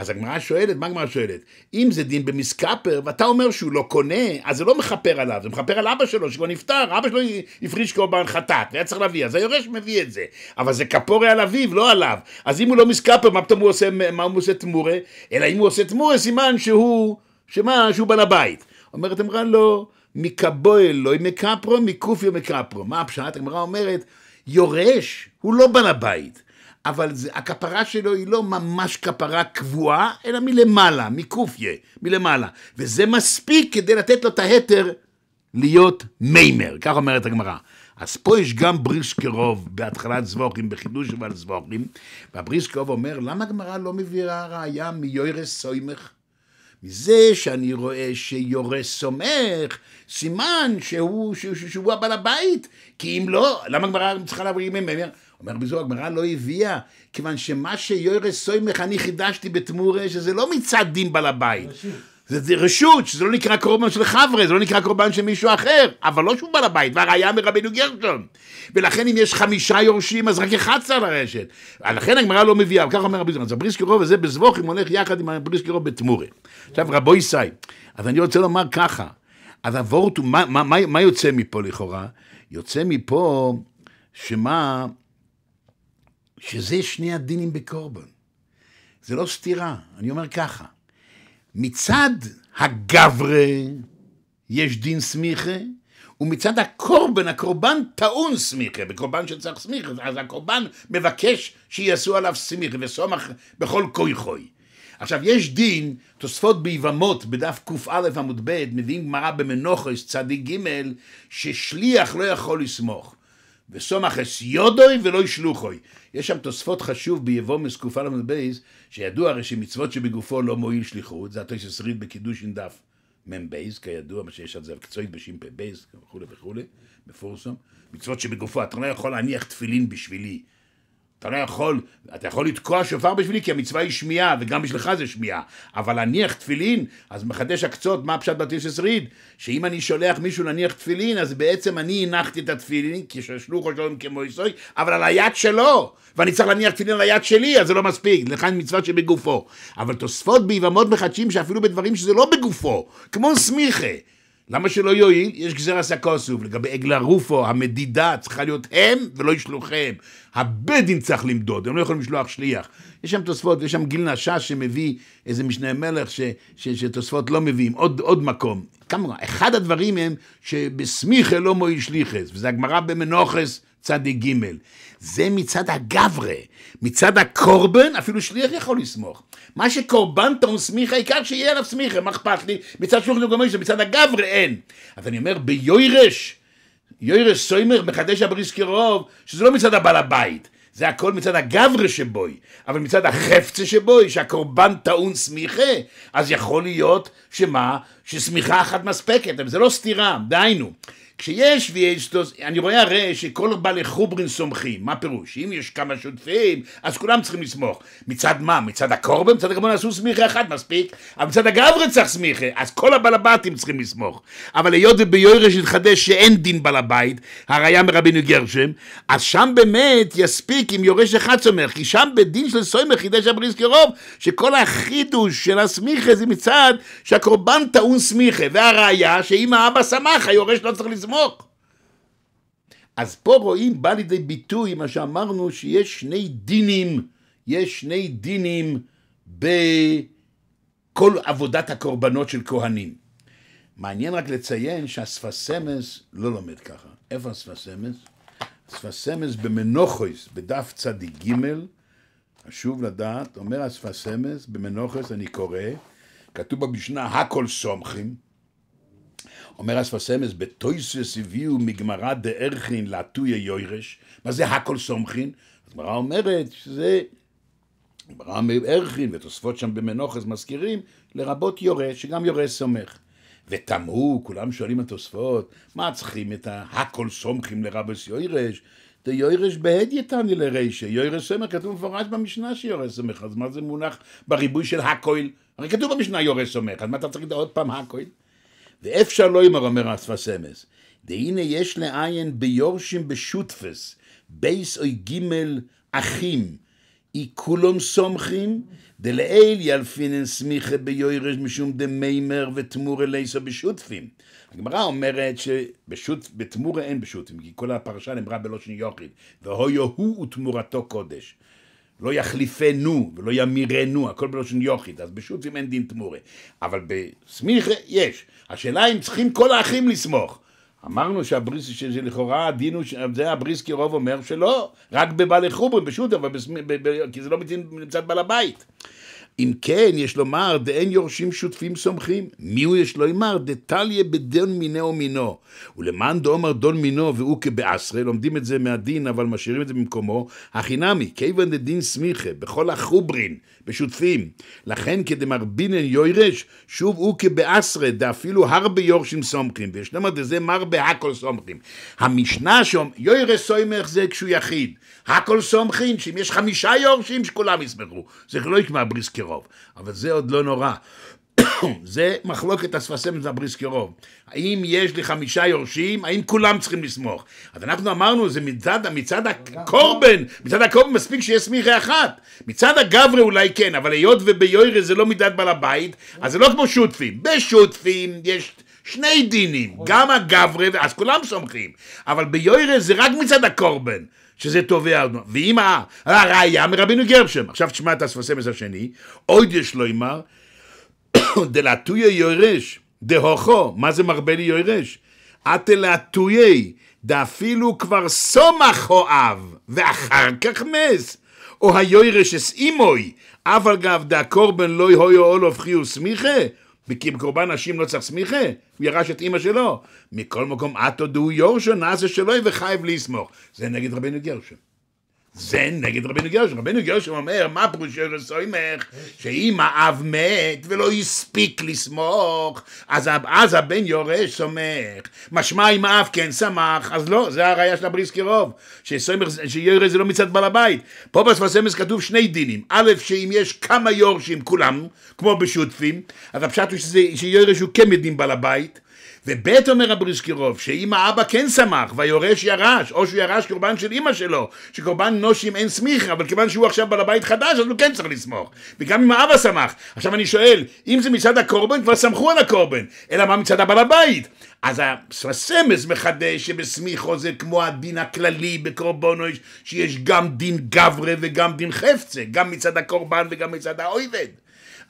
אז הגמרא שואלת, מה הגמרא שואלת? אם זה דין במסקפר, ואתה אומר שהוא לא קונה, אז זה לא מכפר עליו, זה מכפר על אבא שלו שכבר נפטר, אבא שלו הפריש קורבן חטאת, והיה צריך להביא, אז היורש מביא את זה, אבל זה כפורי על אביו, לא עליו. אז אם הוא לא מסקפר, מה פתאום הוא עושה, מה הוא עושה תמורה? אלא אם הוא עושה תמורה, סימן שהוא, שמה, שהוא בעל הבית. אומרת אמרה לא, מקבוי אלוהי מקפרו, מקופיו מקפרו. מה הפשט? הגמרא אומרת, יורש, הוא לא בעל הבית. אבל זה, הכפרה שלו היא לא ממש כפרה קבועה, אלא מלמעלה, מקופיה, מלמעלה. וזה מספיק כדי לתת לו את ההתר להיות מיימר, כך אומרת הגמרא. אז פה יש גם בריסקרוב בהתחלת זבוכים, בחידוש אבל זבוכים, והבריסקרוב אומר, למה הגמרא לא מביאה ראייה מיורס סוימך? מזה שאני רואה שיורס סומך, סימן שהוא, שהוא, שהוא, שהוא הבעל הבית, כי אם לא, למה הגמרא צריכה להביא מיימר? אומר בזו הגמרא לא הביאה, כיוון שמה שיורס סוימך אני חידשתי בתמורה, שזה לא מצד דין בעל הבית. זה, זה רשות, שזה לא נקרא קורבן של חבר'ה, זה לא נקרא קורבן של מישהו אחר, אבל לא שהוא בעל הבית, והראיה מרבנו גרשון. ולכן אם יש חמישה יורשים, אז רק אחד צריך לרשת. לכן הגמרא לא מביאה, וכך אומר רבי זמן, אז הבריסקירוב הזה אם הולך יחד עם הבריסקירוב בתמורה. עכשיו רבו ישי, אז אני רוצה לומר ככה, אז הוורט, מה, מה, מה, מה יוצא מפה לכאורה? יוצא מפה שמה שזה שני הדינים בקורבן. זה לא סתירה, אני אומר ככה. מצד הגברי יש דין סמיכה, ומצד הקורבן, הקורבן טעון סמיכה, בקורבן שצריך סמיכה, אז הקורבן מבקש שיעשו עליו סמיכה וסומך בכל כוי חוי. עכשיו, יש דין, תוספות ביבמות, בדף קא עמוד ב', מביאים גמרא במנוחס, צדיק ג', ששליח לא יכול לסמוך. וסומך יודוי ולא ישלוחוי. יש שם תוספות חשוב ביבום ביבומס קל"ב, שידוע הרי שמצוות שבגופו לא מועיל שליחות, זה שריד בקידוש בקידושין דף מ"ב, כידוע, מה שיש על זה מקצועית בש"פ בייז וכולי וכולי, מפורסום. מצוות שבגופו אתה לא יכול להניח תפילין בשבילי, אתה לא יכול, אתה יכול לתקוע שופר בשבילי כי המצווה היא שמיעה וגם בשבילך זה שמיעה אבל להניח תפילין, אז מחדש הקצות, מה פשט בתי ששריד? שאם אני שולח מישהו להניח תפילין אז בעצם אני הנחתי את התפילין כי כששלוחו שלום כמו יסוי אבל על היד שלו ואני צריך להניח תפילין על היד שלי אז זה לא מספיק, לכאן מצווה שבגופו אבל תוספות ביבמות מחדשים שאפילו בדברים שזה לא בגופו כמו סמיכה למה שלא יועיל? יש גזירס הכוסוף, לגבי עגלה רופו, המדידה צריכה להיות הם ולא ישלוחיהם. הבית דין צריך למדוד, הם לא יכולים לשלוח שליח. יש שם תוספות, יש שם גיל נשש שמביא איזה משנה מלך ש, ש, שתוספות לא מביאים, עוד, עוד מקום. כמה, אחד הדברים הם שבסמיכה לא מועיל שליחס, וזה הגמרא במנוחס צדי ג', זה מצד הגברה, מצד הקורבן, אפילו שליח יכול לסמוך. מה שקורבן תום סמיך, העיקר שיהיה עליו סמיך, מה אכפת לי? מצד שולחן גומש, מצד הגברה אין. אז אני אומר, ביוירש, יוירש סוימר מחדש הבריס קירוב, שזה לא מצד הבעל הבית. זה הכל מצד הגברי שבוי, אבל מצד החפצה שבוי, שהקורבן טעון סמיכה, אז יכול להיות שמה? שסמיכה אחת מספקת, אבל זה לא סתירה, דהיינו. כשיש ויש, אני רואה הרי שכל בעלי חוברין סומכים, מה פירוש? אם יש כמה שותפים, אז כולם צריכים לסמוך. מצד מה? מצד הקורבן? מצד הקורבן עשו סמיכה אחת מספיק, אבל מצד הגברי צריך סמיכה, אז כל הבעל הבתים צריכים לסמוך. אבל היות וביורש התחדש שאין דין בעל הבית, הראיה מרבינו גרשם, אז שם באמת יספיק אם יורש אחד סומך, כי שם בדין של סומך חידש הבריס קרוב, שכל החידוש של הסמיכה זה מצד שהקורבן טעון סמיכה, והראיה שאם האבא סמך היורש לא צריך לסמוך. לצמוח. אז פה רואים, בא לידי ביטוי מה שאמרנו, שיש שני דינים, יש שני דינים בכל עבודת הקורבנות של כהנים. מעניין רק לציין שהספסמס לא לומד ככה. איפה הספסמס? הספסמס במנוחויס, בדף צדיג, חשוב לדעת, אומר הספסמס במנוחס, אני קורא, כתוב במשנה הכל סומכים, אומר אספסמס, בתויסס הביאו מגמרא דארכין לעטויה יוירש, מה זה הכל סומכין? הגמרא אומרת שזה גמרא מארכין ותוספות שם במנוחס מזכירים, לרבות יורה, שגם יורה סומך. ותמהו, כולם שואלים התוספות, מה צריכים את הכל סומכים לרבס יוירש? דה יוירש בהד יתני לרישה, יוירש סמך, כתוב מפורש במשנה שיורש סמך, אז מה זה מונח בריבוי של הכל? הרי כתוב במשנה יורש סומך, אז מה אתה צריך עוד פעם הכל? ואפשר לא ימר אומר אספס אמס, דהנה יש לעין ביורשים בשותפס, בייס אוי גימל אחים, אי כולם סומכים, דלעיל ילפינן סמיכה ביורש משום דמיימר ותמורה ליסו בשותפים. הגמרא אומרת שבתמורה אין בשותפים, כי כל הפרשה נאמרה בלושן יוחיד, והויו הוא ותמורתו קודש. לא יחליפנו ולא ימירנו, הכל בלושן יוכית, אז בשותפים אין דין תמורה. אבל בסמיכה יש. השאלה אם צריכים כל האחים לסמוך. אמרנו שהבריס שלכאורה הדין הוא, ש... זה הבריס כי רוב אומר שלא, רק בבעלי חוברים, ב... ב... כי זה לא מצד בעל הבית. אם כן, יש לומר, דאין יורשים שותפים סומכים. מי הוא יש לומר, דתליה בדון מינו ומינו. ולמען דאמר דון מינו והוא כבעשרה, לומדים את זה מהדין, אבל משאירים את זה במקומו, החינמי, כיוון דדין סמיכה, בכל החוברין, בשותפים. לכן כדמרבינן יוירש, שוב הוא כבעשרה, דאפילו הרבה יורשים סומכים. ויש לומר, דזה מרבה הכל סומכים. המשנה שאומר, יוירש סוימך זה כשהוא יחיד. הכל סומכין, שאם יש חמישה יורשים שכולם יסמכו. זה לא יקבע בריסקרוב, אבל זה עוד לא נורא. [COUGHS] זה מחלוקת הספסמת והבריסקרוב. האם יש לי חמישה יורשים, האם כולם צריכים לסמוך? אז אנחנו אמרנו, זה מצד, מצד הקורבן, מצד הקורבן מספיק שיש סמיכה אחת. מצד הגברי אולי כן, אבל היות וביוירי זה לא מידת בעל הבית, אז זה לא כמו שותפים. בשותפים יש... שני דינים, גם הגברי, אז כולם סומכים, אבל ביוירה זה רק מצד הקורבן, שזה תובע ארנונה. ואם הראייה מרבינו גרשם. עכשיו תשמע את הספסמס השני, עוד יש לו אמר, [COUGHS] דלתויה יורש, דהוכו, מה זה מרבה לי יורש? אטלתויי, דאפילו כבר סומך אוהב, ואחר כך מס. או היוירש אסימוי, אבל אף על גב דקורבן לא יהיו אולוף חיוס מיכה, וכי בקורבן נשים לא צריך סמיכה, הוא ירש את אימא שלו. מכל מקום, עתו דו יורשו, נעשה שלוי וחייב לסמוך. זה נגד רבנו גרשון. זה נגד רבנו גרשם. רבנו גרשם אומר, מה פירושו סוימך? שאם האב מת ולא הספיק לסמוך, אז, אז הבן יורש סומך. משמע אם האב כן סמך, אז לא, זה הראייה של הבריס קירוב. שיורש זה לא מצד בעל הבית. פה בספסמס כתוב שני דינים. א', שאם יש כמה יורשים כולם, כמו בשותפים, אז הפשט הוא שיורש הוא כן מדין בעל הבית. וב' אומר הבריסקירוב, שאם האבא כן שמח והיורש ירש, או שהוא ירש קורבן של אימא שלו, שקורבן נושים אין סמיך, אבל כיוון שהוא עכשיו בעל הבית חדש, אז הוא כן צריך לסמוך. וגם אם האבא שמח. עכשיו אני שואל, אם זה מצד הקורבן, כבר סמכו על הקורבן, אלא מה מצד הבעל הבית? אז הסמס מחדש שבסמיכו זה כמו הדין הכללי בקורבנו, שיש גם דין גברה וגם דין חפצה, גם מצד הקורבן וגם מצד האויבד.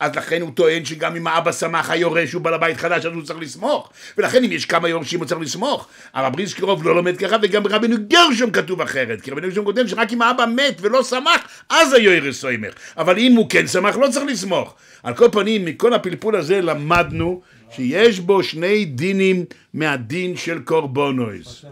אז לכן הוא טוען שגם אם האבא שמח היורש הוא בעל הבית חדש, אז הוא צריך לסמוך. ולכן אם יש כמה יורשים הוא צריך לסמוך. אבל בריסקרוב לא לומד ככה, וגם רבנו גרשום כתוב אחרת. כי רבנו גרשום כותב שרק אם האבא מת ולא שמח, אז היו היורש סוימך. אבל אם הוא כן שמח, לא צריך לסמוך. על כל פנים, מכל הפלפול הזה למדנו שיש בו שני דינים מהדין של קורבונויז.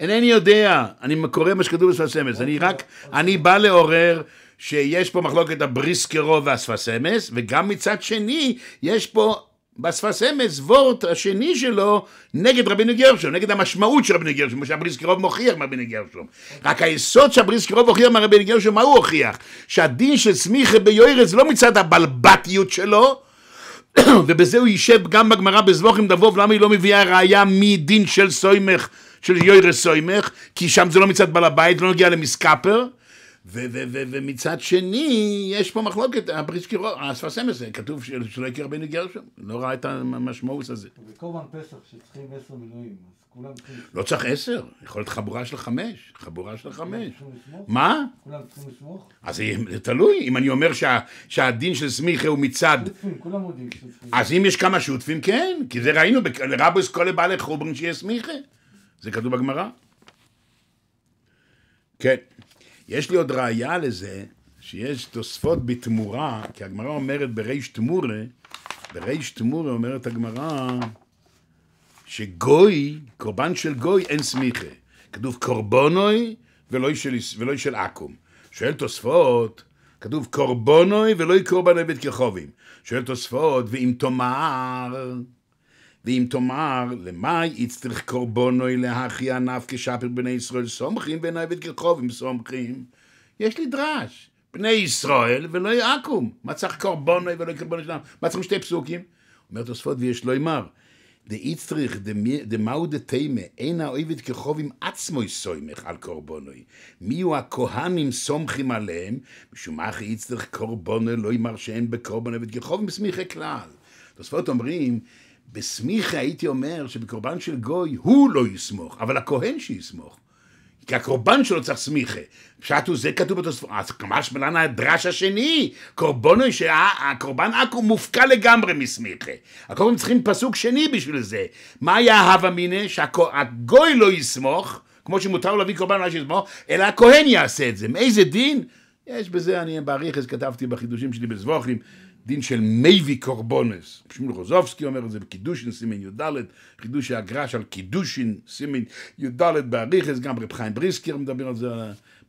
אינני יודע, אני קורא מה שכתוב בספר סמס, אני רק, אני בא לעורר שיש פה מחלוקת הבריסקרו והשפסמס, וגם מצד שני, יש פה בשפסמס וורט השני שלו נגד רבינו גרשום, נגד המשמעות של רבינו גרשום, שהבריסקרוב מוכיח מרבינו גרשום. רק היסוד שהבריסקרוב הוכיח מרבינו גרשום, מה הוא הוכיח? שהדין של סמיכה ביוארץ לא מצד הבלבטיות שלו, [CLEARS THROAT] ובזה הוא יישב גם בגמרא בזבוכים דבוב, למה היא לא מביאה ראייה מדין של סוימך, של יוירס סוימך, כי שם זה לא מצד בעל הבית, לא נוגע למסקפר. ומצד שני, יש פה מחלוקת, הספרסם הזה, כתוב שלא הכיר בני גרשון, לא ראה את המשמעות הזה. זה קורבן פסח שצריכים עשר מילואים, אז כולם לא צריך עשר, יכול להיות חבורה של חמש, חבורה של חמש. מה? כולם צריכים לסמוך? אז זה תלוי, אם אני אומר שהדין של סמיכה הוא מצד... שותפים, כולם יודעים שותפים. אז אם יש כמה שותפים, כן, כי זה ראינו, רבוס כל לבעלי חוברין שיהיה סמיכה, זה כתוב בגמרא. כן. יש לי עוד ראייה לזה, שיש תוספות בתמורה, כי הגמרא אומרת בריש תמורה, בריש תמורה אומרת הגמרא שגוי, קורבן של גוי אין סמיכה. כתוב קורבונוי ולא של, עכו"ם. שואל תוספות, כתוב קורבונוי ולא קורבנוי בית כחובים. שואל תוספות, ואם תאמר... ואם תאמר, למאי יצטרך קורבונוי להכי ענף כשפר בני ישראל סומכים ואין עבד כרחובים סומכים, יש לי דרש. בני ישראל ולא יעקום. מה צריך קורבונוי ולא קורבונוי שלנו? מה צריכים שתי פסוקים? אומר תוספות ויש לא יאמר. דאיצטריך דמאו דתימה, אין האויבת כחובים עצמו סומך על קורבונוי. הוא הכהנים סומכים עליהם, משום אחי איצטריך קורבונו לא יאמר שאין בקורבון ואת כחובים, מסמיכי כלל. תוספות אומרים בסמיכה הייתי אומר שבקורבן של גוי הוא לא יסמוך, אבל הכהן שיסמוך. כי הקורבן שלו צריך סמיכה. פשט הוא זה כתוב בתוספות. אז ממש מלן הדרש השני, קורבנו שהקורבן עכו מופקע לגמרי מסמיכה. הקורבן צריכים פסוק שני בשביל זה. מה היה הווה מיניה? שהגוי לא יסמוך, כמו שמותר להביא קורבן לא יסמוך, אלא הכהן יעשה את זה. מאיזה דין? יש בזה, אני באריכס כתבתי בחידושים שלי בזבוכים, דין של מייבי קורבונס. שמואל רוזובסקי אומר את זה בקידושין סימן י"ד, חידוש הגרש על קידושין סימן י"ד באריכס, גם רב חיים בריסקר מדבר על זה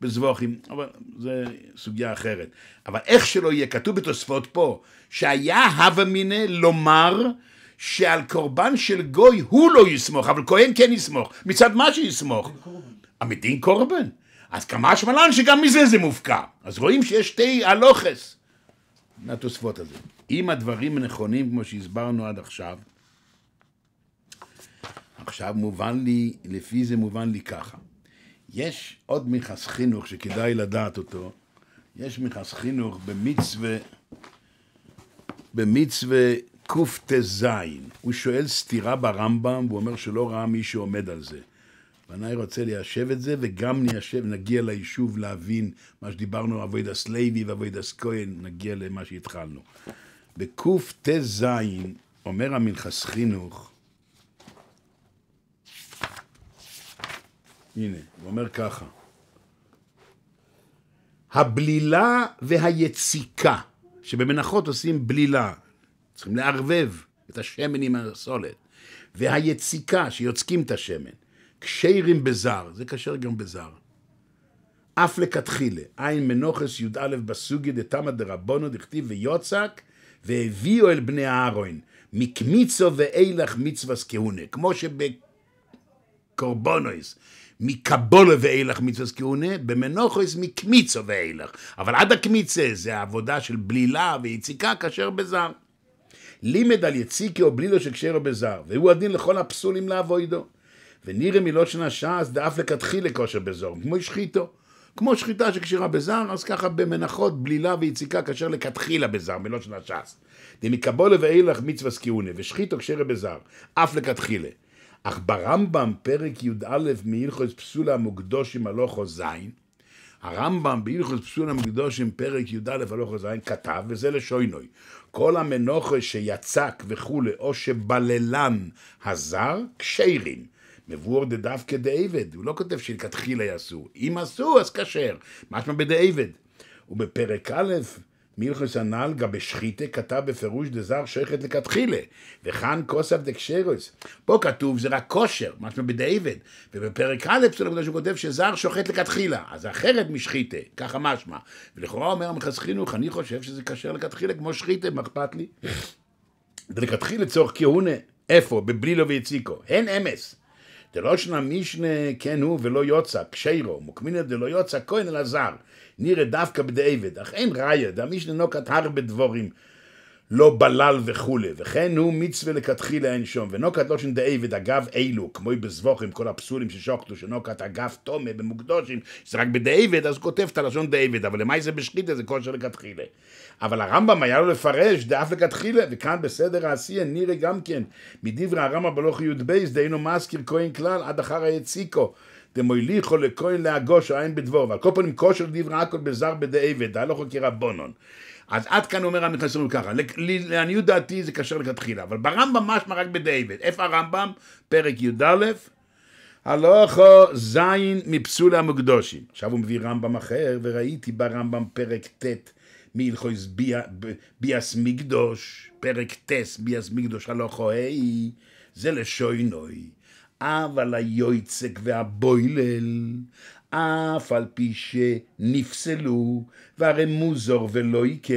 בזבוכים, אבל זה סוגיה אחרת. אבל איך שלא יהיה, כתוב בתוספות פה, שהיה הווה מיניה לומר שעל קורבן של גוי הוא לא יסמוך, אבל כהן כן יסמוך, מצד מה שיסמוך. המדין קורבן. אז כמה שמלן שגם מזה זה מופקע. אז רואים שיש שתי הלוכס. התוספות הזה. אם הדברים נכונים כמו שהסברנו עד עכשיו, עכשיו מובן לי, לפי זה מובן לי ככה. יש עוד מכס חינוך שכדאי לדעת אותו, יש מכס חינוך במצווה, במצווה קט"ז. הוא שואל סתירה ברמב"ם, והוא אומר שלא ראה מי שעומד על זה. בנאי רוצה ליישב את זה, וגם ניישב, נגיע ליישוב להבין מה שדיברנו, אבוידע סלייבי ואבוידע סכהן, נגיע למה שהתחלנו. בקט"ז אומר המנחס חינוך, הנה, הוא אומר ככה, הבלילה והיציקה, שבמנחות עושים בלילה, צריכים לערבב את השמן עם הסולת, והיציקה, שיוצקים את השמן, קשיירים בזר, זה כשר גם בזר. אף לכתחילה, עין מנוכס י"א בסוגי דתמא דרבנו דכתיב ויוצק, והביאו אל בני אהרון, מקמיצו ואילך מצווס כהונה, כמו שבקורבונויס, מקבולה ואילך מצווה כהונה, במנוחס מקמיצו ואילך. אבל עד הקמיצה זה העבודה של בלילה ויציקה כשר בזר. לימד על יציקי או בלילו שקשרו בזר, והוא הדין לכל הפסולים לאבוידו. ונירא מלושן הש"ס דאף לכתחילה כושר בזור, כמו שחיתו. כמו שחיטה שקשירה בזר, אז ככה במנחות, בלילה ויציקה כאשר לכתחילה בזר, מלושן הש"ס. דמקבולה ואילך מצווה סקיונה, ושחיתו כשירה בזר, אף לכתחילה. אך ברמב"ם, פרק י"א מהלכות פסולה מוקדוש המוקדושים הלוכו זין, הרמב"ם בהלכות פסולה מוקדוש עם פרק י"א הלוך זין, כתב, וזה לשוינוי, כל המנוחה שיצק וכולי, או שבללן הזר, כשירים. מבואר דווקא דעבד, הוא לא כותב שלכתחילה יעשו. אם עשו, אז כשר. משמע בדעבד. ובפרק א', מילכוס הנ"ל גבי שחיתה כתב בפירוש דזר שייכת לכתחילה, וכאן כוסף דקשרוס. פה כתוב זה רק כושר, משמע בדעבד, ובפרק א' זה לא הקדוש שהוא כותב שזר שוחט לכתחילה, אז אחרת משחיתה, ככה משמע. ולכאורה אומר המחס חינוך, אני חושב שזה כשר לכתחילה כמו שחיתה, מה אכפת לי? [SNIFFS] ולכתחילה צורך כהונה, איפה? בבלילו ויציקו, הן אמס. דלושנא מישנה כן הוא ולא יוצא, קשיירו, מוקמינא דלא יוצא, כהן אלעזר, נראה דווקא בדעבד, אך אין ראיה, דא מישנה נוקת הר בדבורים. לא בלל וכולי, וכן הוא מצווה לכתחילה אין שום, ונוקת לושן לא דאביד אגב אילו, כמו היא בזבוכים, כל הפסולים ששוקטו, שנוקת אגב תומה במוקדושים, שזה רק בדאביד, אז הוא כותב את הלשון דאביד, אבל למה זה בשחיתה, זה כושר לכתחילה. אבל הרמב"ם היה לו לפרש דאף לכתחילה, וכאן בסדר העשייה נראה גם כן, מדברי הרמב"ם בלוך י"ב, דהיינו מזכיר כהן כלל, עד אחר היציקו. דמויליכו לכהן להגוש העין בדבור, ועל כל פנים כושר דברי הכל בזר בדאביד, הלוך כרבונון. אז עד כאן אומר המתנשא ככה, לעניות דעתי זה כשר לכתחילה, אבל ברמב"ם משמע רק בדייבד, איפה הרמב"ם? פרק י"א, הלוכו זין מפסולי המוקדושים. עכשיו הוא מביא רמב"ם אחר, וראיתי ברמב"ם פרק ט' מהלכויס ביה, ביאס מקדוש, פרק טס ביאס מקדוש הלוכו ה', זה לשוינוי. אבל היועצק והבוילל, אף על פי שנפסלו, והרי מוזור ולא יכה,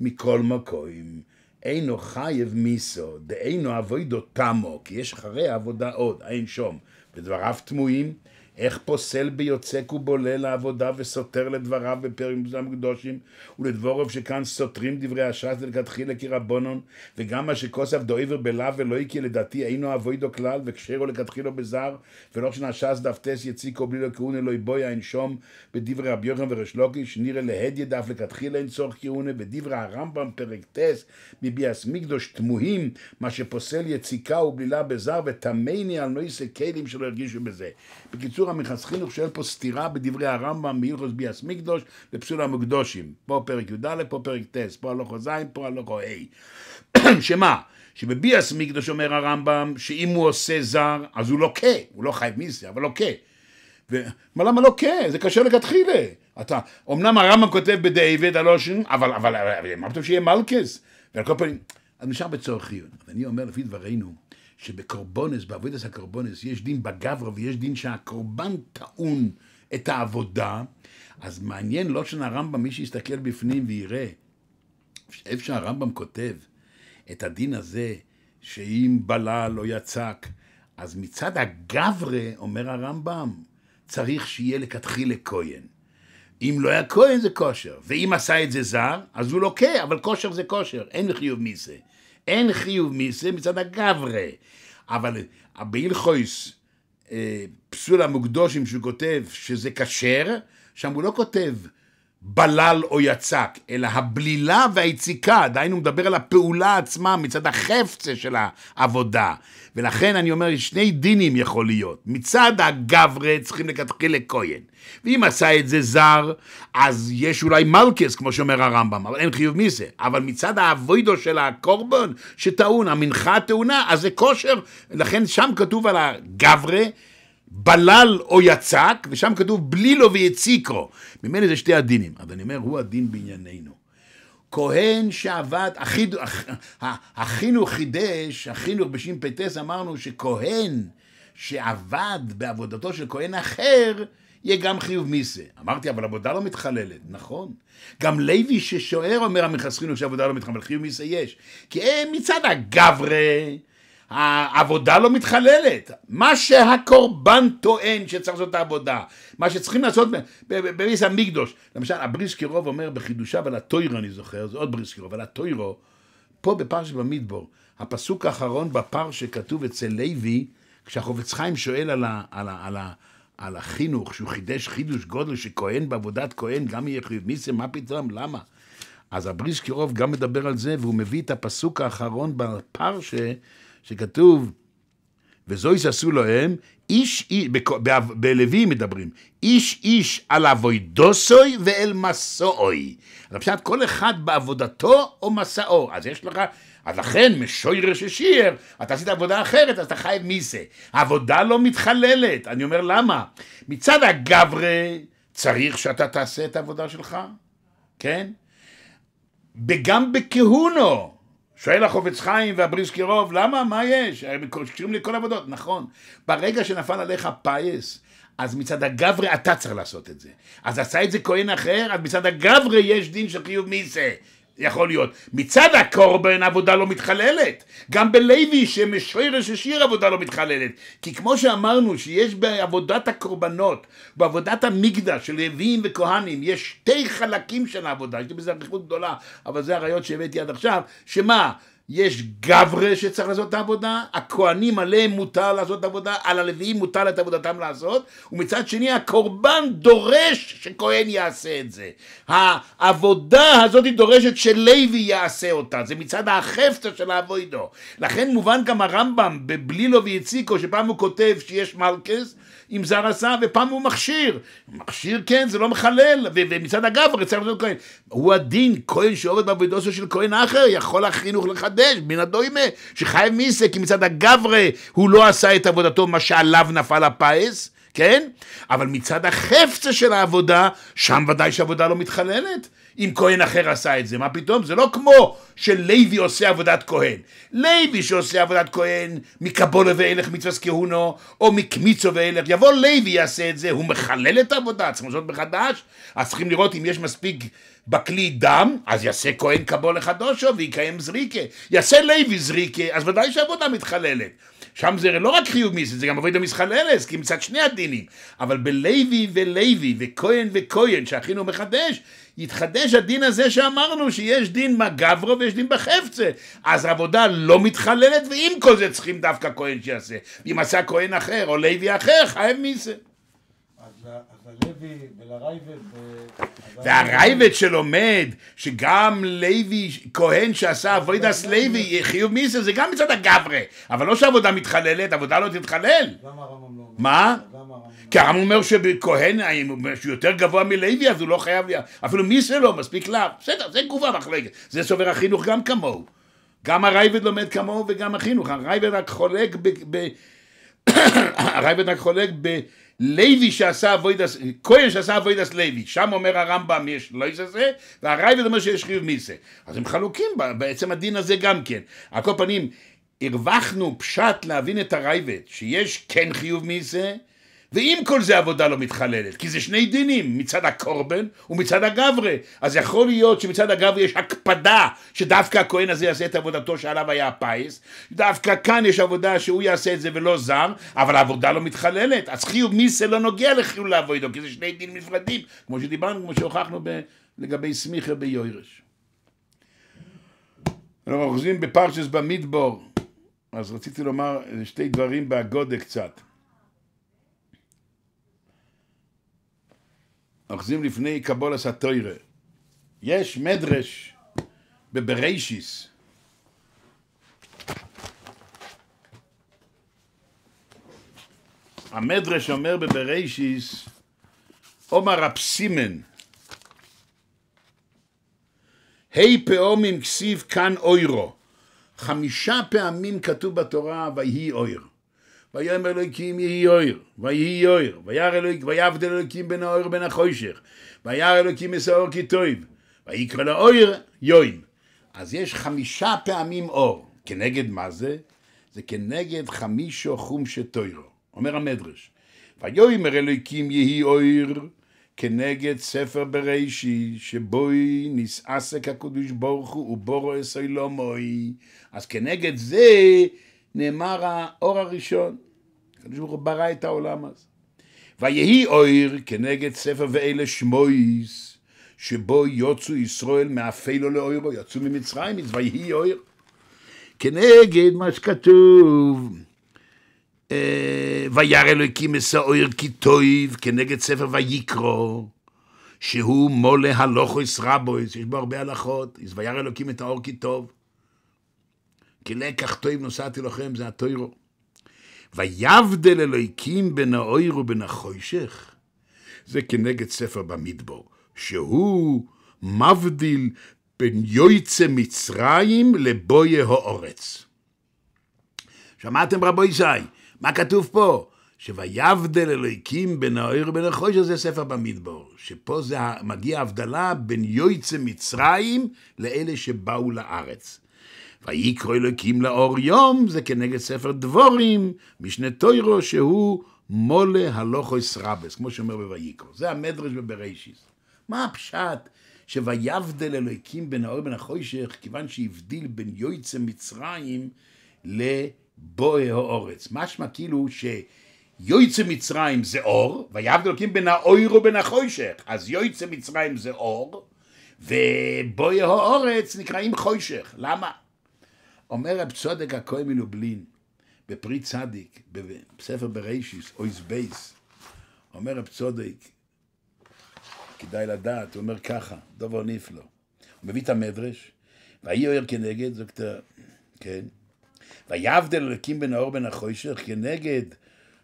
מכל מקום. אינו חייב מיסו, דאינו אבוידו תמו, כי יש אחרי העבודה עוד, אין שום. ודבריו תמוהים, איך פוסל ביוצק ובולה לעבודה וסותר לדבריו בפרקים קדושים ולדבורוב שכאן סותרים דברי הש"ס לכתחילה כרבונון וגם מה שכוסף דאיבר בלאו ולא כי לדעתי אינו אבוידו כלל וכשרו לכתחילו בזר ולא שנש"ס דפטס יציקו בלי לכהונה אלוהי בויה אין שום בדברי רבי יוחנן וריש לוקיש נירא להדיה דף לכתחילה אין צורך כהונה בדברי הרמב"ם פרק טס מביאס מקדוש תמוהים מה שפוסל יציקה ובלילה בזר וטמני על נויסי כלים שלא הרגישו בזה בקיצור פסול חינוך, שאין פה סתירה בדברי הרמב"ם בהלכות ביאס מקדוש לפסול המקדושים. פה פרק י"ד, פה פרק ט', פה הלוכו ז', פה הלוכו ה'. שמה? שבביאס מקדוש אומר הרמב"ם, שאם הוא עושה זר, אז הוא לוקה, הוא לא חייב מזה, אבל לוקה. ו... מה למה לא זה קשה לכתחילה. אתה, אמנם הרמב"ם כותב בדאביד הלושן, אבל, אבל, אבל אבל, אבל, אבל, אבל, אבל, אבל, אבל, אבל, אבל, אבל, אבל, אבל, אבל, אבל, אבל, שבקורבונס, בעבודת הקורבונס, יש דין בגברא ויש דין שהקורבן טעון את העבודה, אז מעניין לא שנה הרמב"ם, מי שיסתכל בפנים ויראה, איפה שהרמב"ם כותב את הדין הזה, שאם בלה לא יצק, אז מצד הגברא, אומר הרמב"ם, צריך שיהיה לכתחילה כהן. אם לא היה כהן זה כושר, ואם עשה את זה זר, אז הוא לוקה, אבל כושר זה כושר, אין לחיוב מזה. אין חיוב מיסה מצד הגברי. אבל בהלכויס אה, פסול המוקדושים שהוא כותב שזה כשר, שם הוא לא כותב בלל או יצק, אלא הבלילה והיציקה, דהיינו הוא מדבר על הפעולה עצמה מצד החפצה של העבודה. ולכן אני אומר, שני דינים יכול להיות. מצד הגברי צריכים לכתחילה לכהן. ואם עשה את זה זר, אז יש אולי מלכס, כמו שאומר הרמב"ם, אבל אין חיוב מזה. אבל מצד האבוידו של הקורבן, שטעון, המנחה טעונה, אז זה כושר. לכן שם כתוב על הגברי, בלל או יצק, ושם כתוב בלילו ויציקו. ממילא זה שתי הדינים. אז אני אומר, הוא הדין בענייננו. כהן שעבד, החיד, הח, החינוך חידש, החינוך בשם פטס אמרנו שכהן שעבד בעבודתו של כהן אחר, יהיה גם חיוב מיסה. אמרתי, אבל עבודה לא מתחללת, נכון. גם לוי ששוער אומר המחסכינו שעבודה לא מתחללת, חיוב מיסה יש. כי הם אה, מצד הגברי... העבודה לא מתחללת. מה שהקורבן טוען שצריך לעשות את העבודה, מה שצריכים לעשות בביס המקדוש. למשל, הבריס קירוב אומר בחידושיו על הטוירו, אני זוכר, זה עוד בריס קירוב, על הטוירו, פה בפרש במדבור, הפסוק האחרון בפר שכתוב אצל לוי, כשהחובץ חיים שואל על, ה, על, ה, על, ה, על החינוך, שהוא חידש חידוש גודל שכהן בעבודת כהן, גם יהיה חיוב. מי זה, מה פתאום, למה? אז הבריס קירוב גם מדבר על זה, והוא מביא את הפסוק האחרון בפרשה, שכתוב, וזוהי שעשו לו הם, איש, איש בלוי מדברים, איש איש על אבוידוסוי ואל מסעוי. אז פשוט כל אחד בעבודתו או מסעו. אז יש לך, אז לכן משויר ששיער, אתה עשית עבודה אחרת, אז אתה חייב מיסה. העבודה לא מתחללת, אני אומר למה? מצד הגברי צריך שאתה תעשה את העבודה שלך, כן? וגם בכהונו. שואל החובץ חיים והבריס קירוב, למה? מה יש? הם קשורים לכל עבודות, נכון. ברגע שנפל עליך פייס, אז מצד הגברי אתה צריך לעשות את זה. אז עשה את זה כהן אחר, אז מצד הגברי יש דין של חיוב מי זה. יכול להיות. מצד הקורבן עבודה לא מתחללת. גם בלוי שמשוער ששיר עבודה לא מתחללת. כי כמו שאמרנו שיש בעבודת הקורבנות, בעבודת המקדש של לוויים וכהנים, יש שתי חלקים של העבודה, יש לי בזה אריכות גדולה, אבל זה הראיות שהבאתי עד עכשיו, שמה? יש גברי שצריך לעשות את העבודה, הכהנים עליהם מותר לעשות את העבודה, על הלוויים מותר את עבודתם לעשות, ומצד שני הקורבן דורש שכהן יעשה את זה. העבודה הזאת היא דורשת שלוי יעשה אותה, זה מצד החפצה של האבוידו. לכן מובן גם הרמב"ם בבלילו ויציקו, שפעם הוא כותב שיש מלכס עם זר עשה, ופעם הוא מכשיר. מכשיר כן, זה לא מחלל, ומצד הגברי צריך לעשות כהן. הוא הדין, כהן שעובד בעבודו של כהן אחר, יכול החינוך לחדש. מקדש, מן הדוימה, שחייב מיסה, כי מצד הגברי הוא לא עשה את עבודתו, מה שעליו נפל הפיס, כן? אבל מצד החפצה של העבודה, שם ודאי שהעבודה לא מתחללת. אם כהן אחר עשה את זה, מה פתאום? זה לא כמו שלוי עושה עבודת כהן. לוי שעושה עבודת כהן, מקבולה ואילך מצווה סקיהונו, או מקמיצו ואילך, יבוא לוי יעשה את זה, הוא מחלל את העבודה, צריך לעשות מחדש, אז צריכים לראות אם יש מספיק בכלי דם, אז יעשה כהן קבול לחדושו ויקיים זריקה. יעשה לוי זריקה, אז ודאי שהעבודה מתחללת. שם זה לא רק חיוב מיסי, זה גם עובד עבודה ארז, כי מצד שני הדינים. אבל בלוי ולוי, וכהן וכהן, שהכינו מחדש, יתחדש הדין הזה שאמרנו שיש דין בגברו ויש דין בחפצה. אז העבודה לא מתחללת, ועם כל זה צריכים דווקא כהן שיעשה. אם עשה כהן אחר או לוי אחר, חייב מיסי. לוי ולרייבד. אה, והרייבד שלומד, שגם לוי כהן שעשה אבוידס לוי, חיוב מיסר, זה גם מצד הגברי, אבל לא שעבודה מתחללת, עבודה לא תתחלל. למה הרמב"ם לא אומר? מה? לא כי הרמב"ם אומר שבכהן, אה, שהוא יותר גבוה מלוי, אז הוא לא חייב, אפילו מיסר לא, מספיק לאו. בסדר, זה תגובה מחלקת, זה סובר החינוך גם כמוהו. גם הרייבד לומד כמוהו וגם החינוך, הרייבד רק חולק ב... [COUGHS] הרייבד רק חולק ב... לוי שעשה אבוידס, כהן שעשה אבוידס לוי, שם אומר הרמב"ם יש לא יש זה, והרייבד אומר שיש חיוב מי זה. אז הם חלוקים בעצם הדין הזה גם כן. על כל פנים, הרווחנו פשט להבין את הרייבד, שיש כן חיוב מי זה, ועם כל זה עבודה לא מתחללת, כי זה שני דינים, מצד הקורבן ומצד הגברי. אז יכול להיות שמצד הגברי יש הקפדה שדווקא הכהן הזה יעשה את עבודתו שעליו היה הפיס, דווקא כאן יש עבודה שהוא יעשה את זה ולא זר, אבל העבודה לא מתחללת. אז חיוב מיסה לא נוגע לחיוב לעבודו, כי זה שני דינים נפרדים, כמו שדיברנו, כמו שהוכחנו ב... לגבי סמיכה ביוירש. אנחנו אוחזים בפרשס במדבור, אז רציתי לומר שתי דברים באגודה קצת. אוחזים לפני קבולס התוירה. יש מדרש בבריישיס. המדרש אומר בבריישיס, עומר הפסימן, היי פעומים כסיב כאן אוירו. חמישה פעמים כתוב בתורה, ויהי אויר. ויאמר אלוהים יהי אויר, ויהי אויר, ויעבד אלוהים בין האויר ובין החוישך, וירא אלוהים מסעור כי טוב, ויקרא לאויר יוים. אז יש חמישה פעמים אור. כנגד מה זה? זה כנגד חמישו חום שטוירו, אומר המדרש. ויאמר אלוהים יהי אויר, כנגד ספר בראשי, שבוי נשעסק הקדוש ברוך הוא ובורו אסוי לא מוי. אז כנגד זה נאמר האור הראשון. הקדוש ברוך הוא ברא את העולם הזה. ויהי אויר כנגד ספר ואלה שמויס, שבו יוצאו ישראל מאפלו לאוירו, יצאו ממצרים, ויהי אויר. כנגד מה שכתוב, אה, וירא אלוקים אשא אויר כי תויב, כנגד ספר ויקרו, שהוא מולה הלוכו הלוכוס בו, יש בו הרבה הלכות, וירא אלוקים את האור כי טוב. כי לקח טוב נוסעתי לכם זה התוירו. ויבדל אלוהיקים בין האויר ובין החוישך. זה כנגד ספר במדבור, שהוא מבדיל בין יויצא מצרים לבויה האורץ. שמעתם רבו ישי? מה כתוב פה? שויבדל אלוהיקים בין האויר ובין החוישך זה ספר במדבור, שפה זה מגיע הבדלה בין יויצא מצרים לאלה שבאו לארץ. ויקרא אלוקים לאור יום, זה כנגד ספר דבורים, משנה טוירו, שהוא מולה הלוכויס רבס, כמו שאומר בויקרא. זה המדרש בבראשיס. מה הפשט שויבדל אלוקים בין האור ובין החוישך, כיוון שהבדיל בין יויצא מצרים לבואי האורץ. משמע כאילו ש... יויצא מצרים זה אור, ויעבד אלוקים בין האויר ובין החוישך. אז יויצא מצרים זה אור, ובויהו אורץ נקראים חוישך. למה? אומר רב צודק הכהן מלובלין, בפרי צדיק, בספר בריישיס, אויז בייס, אומר רב צודק, כדאי לדעת, הוא אומר ככה, דובר נפלא. הוא מביא את המדרש, ויהי אוהר כנגד, זו כתב, כן, ויבדל אלוקים בין האור בין החושך, כנגד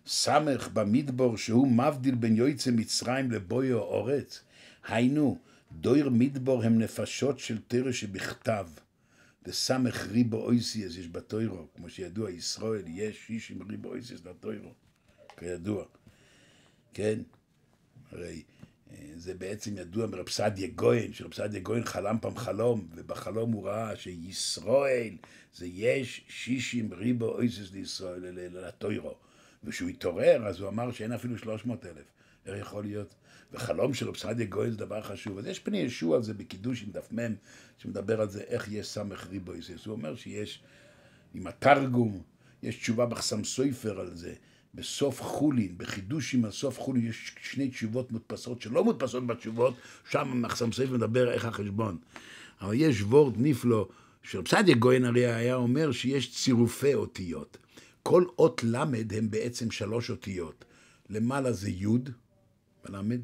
סמך במדבור שהוא מבדיל בין יועצי מצרים לבויו אורץ. היינו, דויר מדבור הם נפשות של תרא שבכתב, דסמך ריבו אויסיאס יש בתוירו, כמו שידוע, ישראל יש איש עם ריבו אויסיאס בתוירו, כידוע. כן? הרי אה, זה בעצם ידוע מרב סעדיה גויין, שרב סעדיה גויין חלם פעם חלום, ובחלום הוא ראה שישראל זה יש שישים ריבו אויסס לישראל, לתוירו. וכשהוא התעורר, אז הוא אמר שאין אפילו שלוש מאות אלף. איך יכול להיות? וחלום של רבסעדיה גואל זה דבר חשוב. אז יש פני ישוע על זה בקידוש עם דף מ', שמדבר על זה איך יש סמך ריבו איסס. הוא אומר שיש, עם התרגום, יש תשובה בחסם סופר על זה. בסוף חולין, בחידוש עם הסוף חולין, יש שני תשובות מודפסות שלא מודפסות בתשובות, שם מחסם סעיף מדבר איך החשבון. אבל יש וורד נפלו, שרבסדיה גויין הרי היה אומר שיש צירופי אותיות. כל אות למד הם בעצם שלוש אותיות. למעלה זה יוד, בלמד,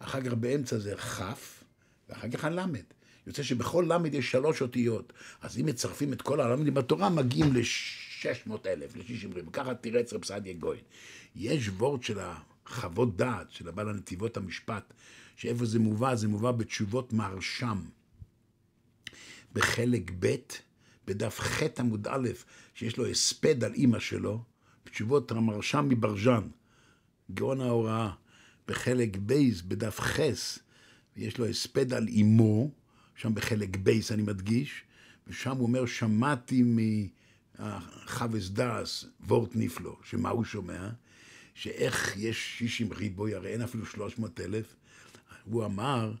אחר כך באמצע זה כף, ואחר כך הלמד. יוצא שבכל למד יש שלוש אותיות. אז אם מצרפים את כל הלמדים בתורה, מגיעים ל-600 אלף, ל-60 אלף. ככה תראה אצל פסדיה גויין. יש וורד של החוות דעת, של הבעל הנתיבות המשפט, שאיפה זה מובא? זה מובא בתשובות מהרשם. בחלק ב', בדף ח' עמוד א', שיש לו הספד על אימא שלו, בתשובות המרשם מברז'ן, גאון ההוראה. בחלק בייס, בדף חס, יש לו הספד על אימו, שם בחלק בייס אני מדגיש, ושם הוא אומר, שמעתי מחבס דאס, וורט ניפלו, שמה הוא שומע? שאיך יש 60 ריבוי, הרי אין אפילו 300 אלף. הוא אמר,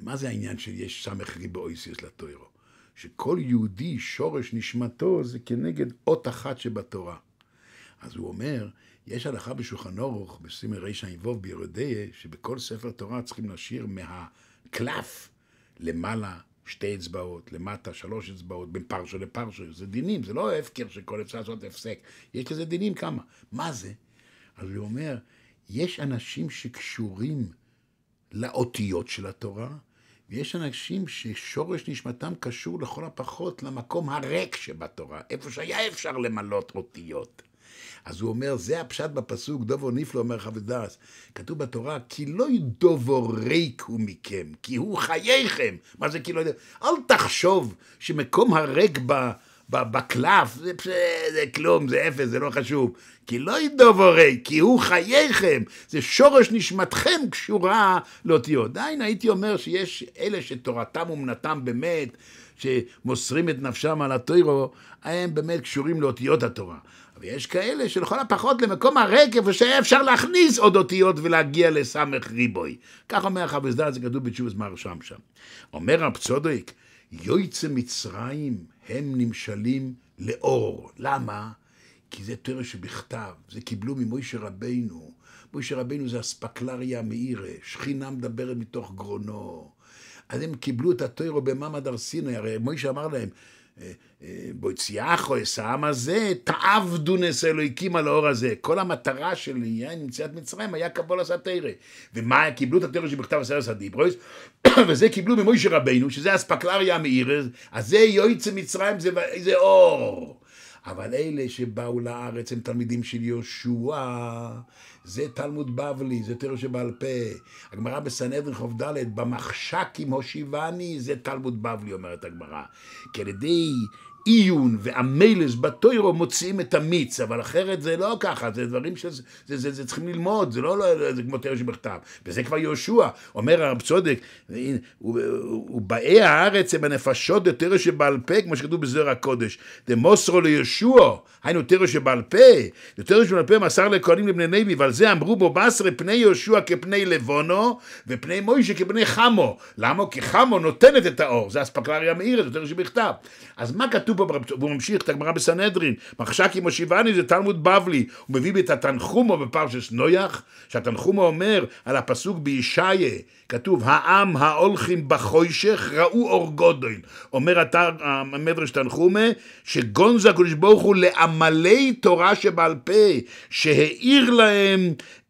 מה זה העניין שיש סמך ריבואיסיוס לטוירו? שכל יהודי, שורש נשמתו זה כנגד אות אחת שבתורה. אז הוא אומר יש הלכה בשולחן אורוך, בסימר רשע עיבוב בירודיה, שבכל ספר תורה צריכים לשיר מהקלף למעלה שתי אצבעות, למטה שלוש אצבעות, בין פרשו לפרשו, זה דינים, זה לא הפקר שכל אפשר לעשות הפסק, יש לזה דינים כמה. מה זה? אז הוא אומר, יש אנשים שקשורים לאותיות של התורה, ויש אנשים ששורש נשמתם קשור לכל הפחות למקום הריק שבתורה, איפה שהיה אפשר למלות אותיות. אז הוא אומר, זה הפשט בפסוק, דובו ניפלו אומר חפץ דרס. כתוב בתורה, כי לא דובו ריק הוא מכם, כי הוא חייכם. מה זה כי לא... אל תחשוב שמקום הריק ב... בקלף, זה, זה כלום, זה אפס, זה לא חשוב. כי לא ידוב הרי, כי הוא חייכם. זה שורש נשמתכם קשורה לאותיות. עדיין הייתי אומר שיש אלה שתורתם אומנתם באמת, שמוסרים את נפשם על הטוירו, הם באמת קשורים לאותיות התורה. אבל יש כאלה שלכל הפחות למקום הריק, איפה שהיה אפשר להכניס עוד אותיות ולהגיע לסמך ריבוי. כך אומר החב"ד, זה כתוב בתשובת מר שם שם. אומר רב צודק, יויצא מצרים הם נמשלים לאור. למה? כי זה תרא שבכתב, זה קיבלו ממוישה רבינו. מוישה רבינו זה אספקלריה מאירה, שכינה מדברת מתוך גרונו. אז הם קיבלו את התוירו במעמד הר סיני, הרי מוישה אמר להם, בויציאחו, אסעם הזה, הזה, תעבדונס אלוהיקים על האור הזה. כל המטרה של עניין יציאת מצרים היה קבול עשה תרא. ומה קיבלו את התרא שבכתב הסרס הדיברויס? [COUGHS] וזה קיבלו ממוישה רבנו, שזה אספקלריה המאיר, אז זה יועץ מצרים, זה, זה אור. אבל אלה שבאו לארץ הם תלמידים של יהושע, זה תלמוד בבלי, זה תלמוד שבעל פה. הגמרא בסנהדרין חוב ד', עם הושיבני, זה תלמוד בבלי, אומרת הגמרא. כי על ידי עיון והמילס בתוירו מוציאים את המיץ, אבל אחרת זה לא ככה, זה דברים שזה, זה, זה, זה צריכים ללמוד, זה לא, לא-, לא- זה כמו תיאור שבכתב. וזה כבר יהושע, אומר הרב צודק, ובאי הארץ הם הנפשות יותר שבעל פה, כמו שכתוב בזוהר הקודש. דמוסרו ליהושע, היינו תוירו שבעל פה, יותר שבעל פה מסר לכהנים לבני נבי, ועל זה אמרו בו בסרי פני יהושע כפני לבונו, ופני מוישה כפני חמו. למה? כי חמו נותנת את האור, זה אספקלריה מאירת, יותר שבכתב. אז מה כתוב פה, והוא ממשיך את הגמרא בסנהדרין, מחשקי מושיבני זה תלמוד בבלי, הוא מביא בי את התנחומו בפרשס נויח, שהתנחומו אומר על הפסוק בישעיה, כתוב העם ההולכים בחוישך ראו אור גודל, אומר אתר המדרש תנחומה, שגונזה הקדוש ברוך הוא לעמלי תורה שבעל פה, שהאיר להם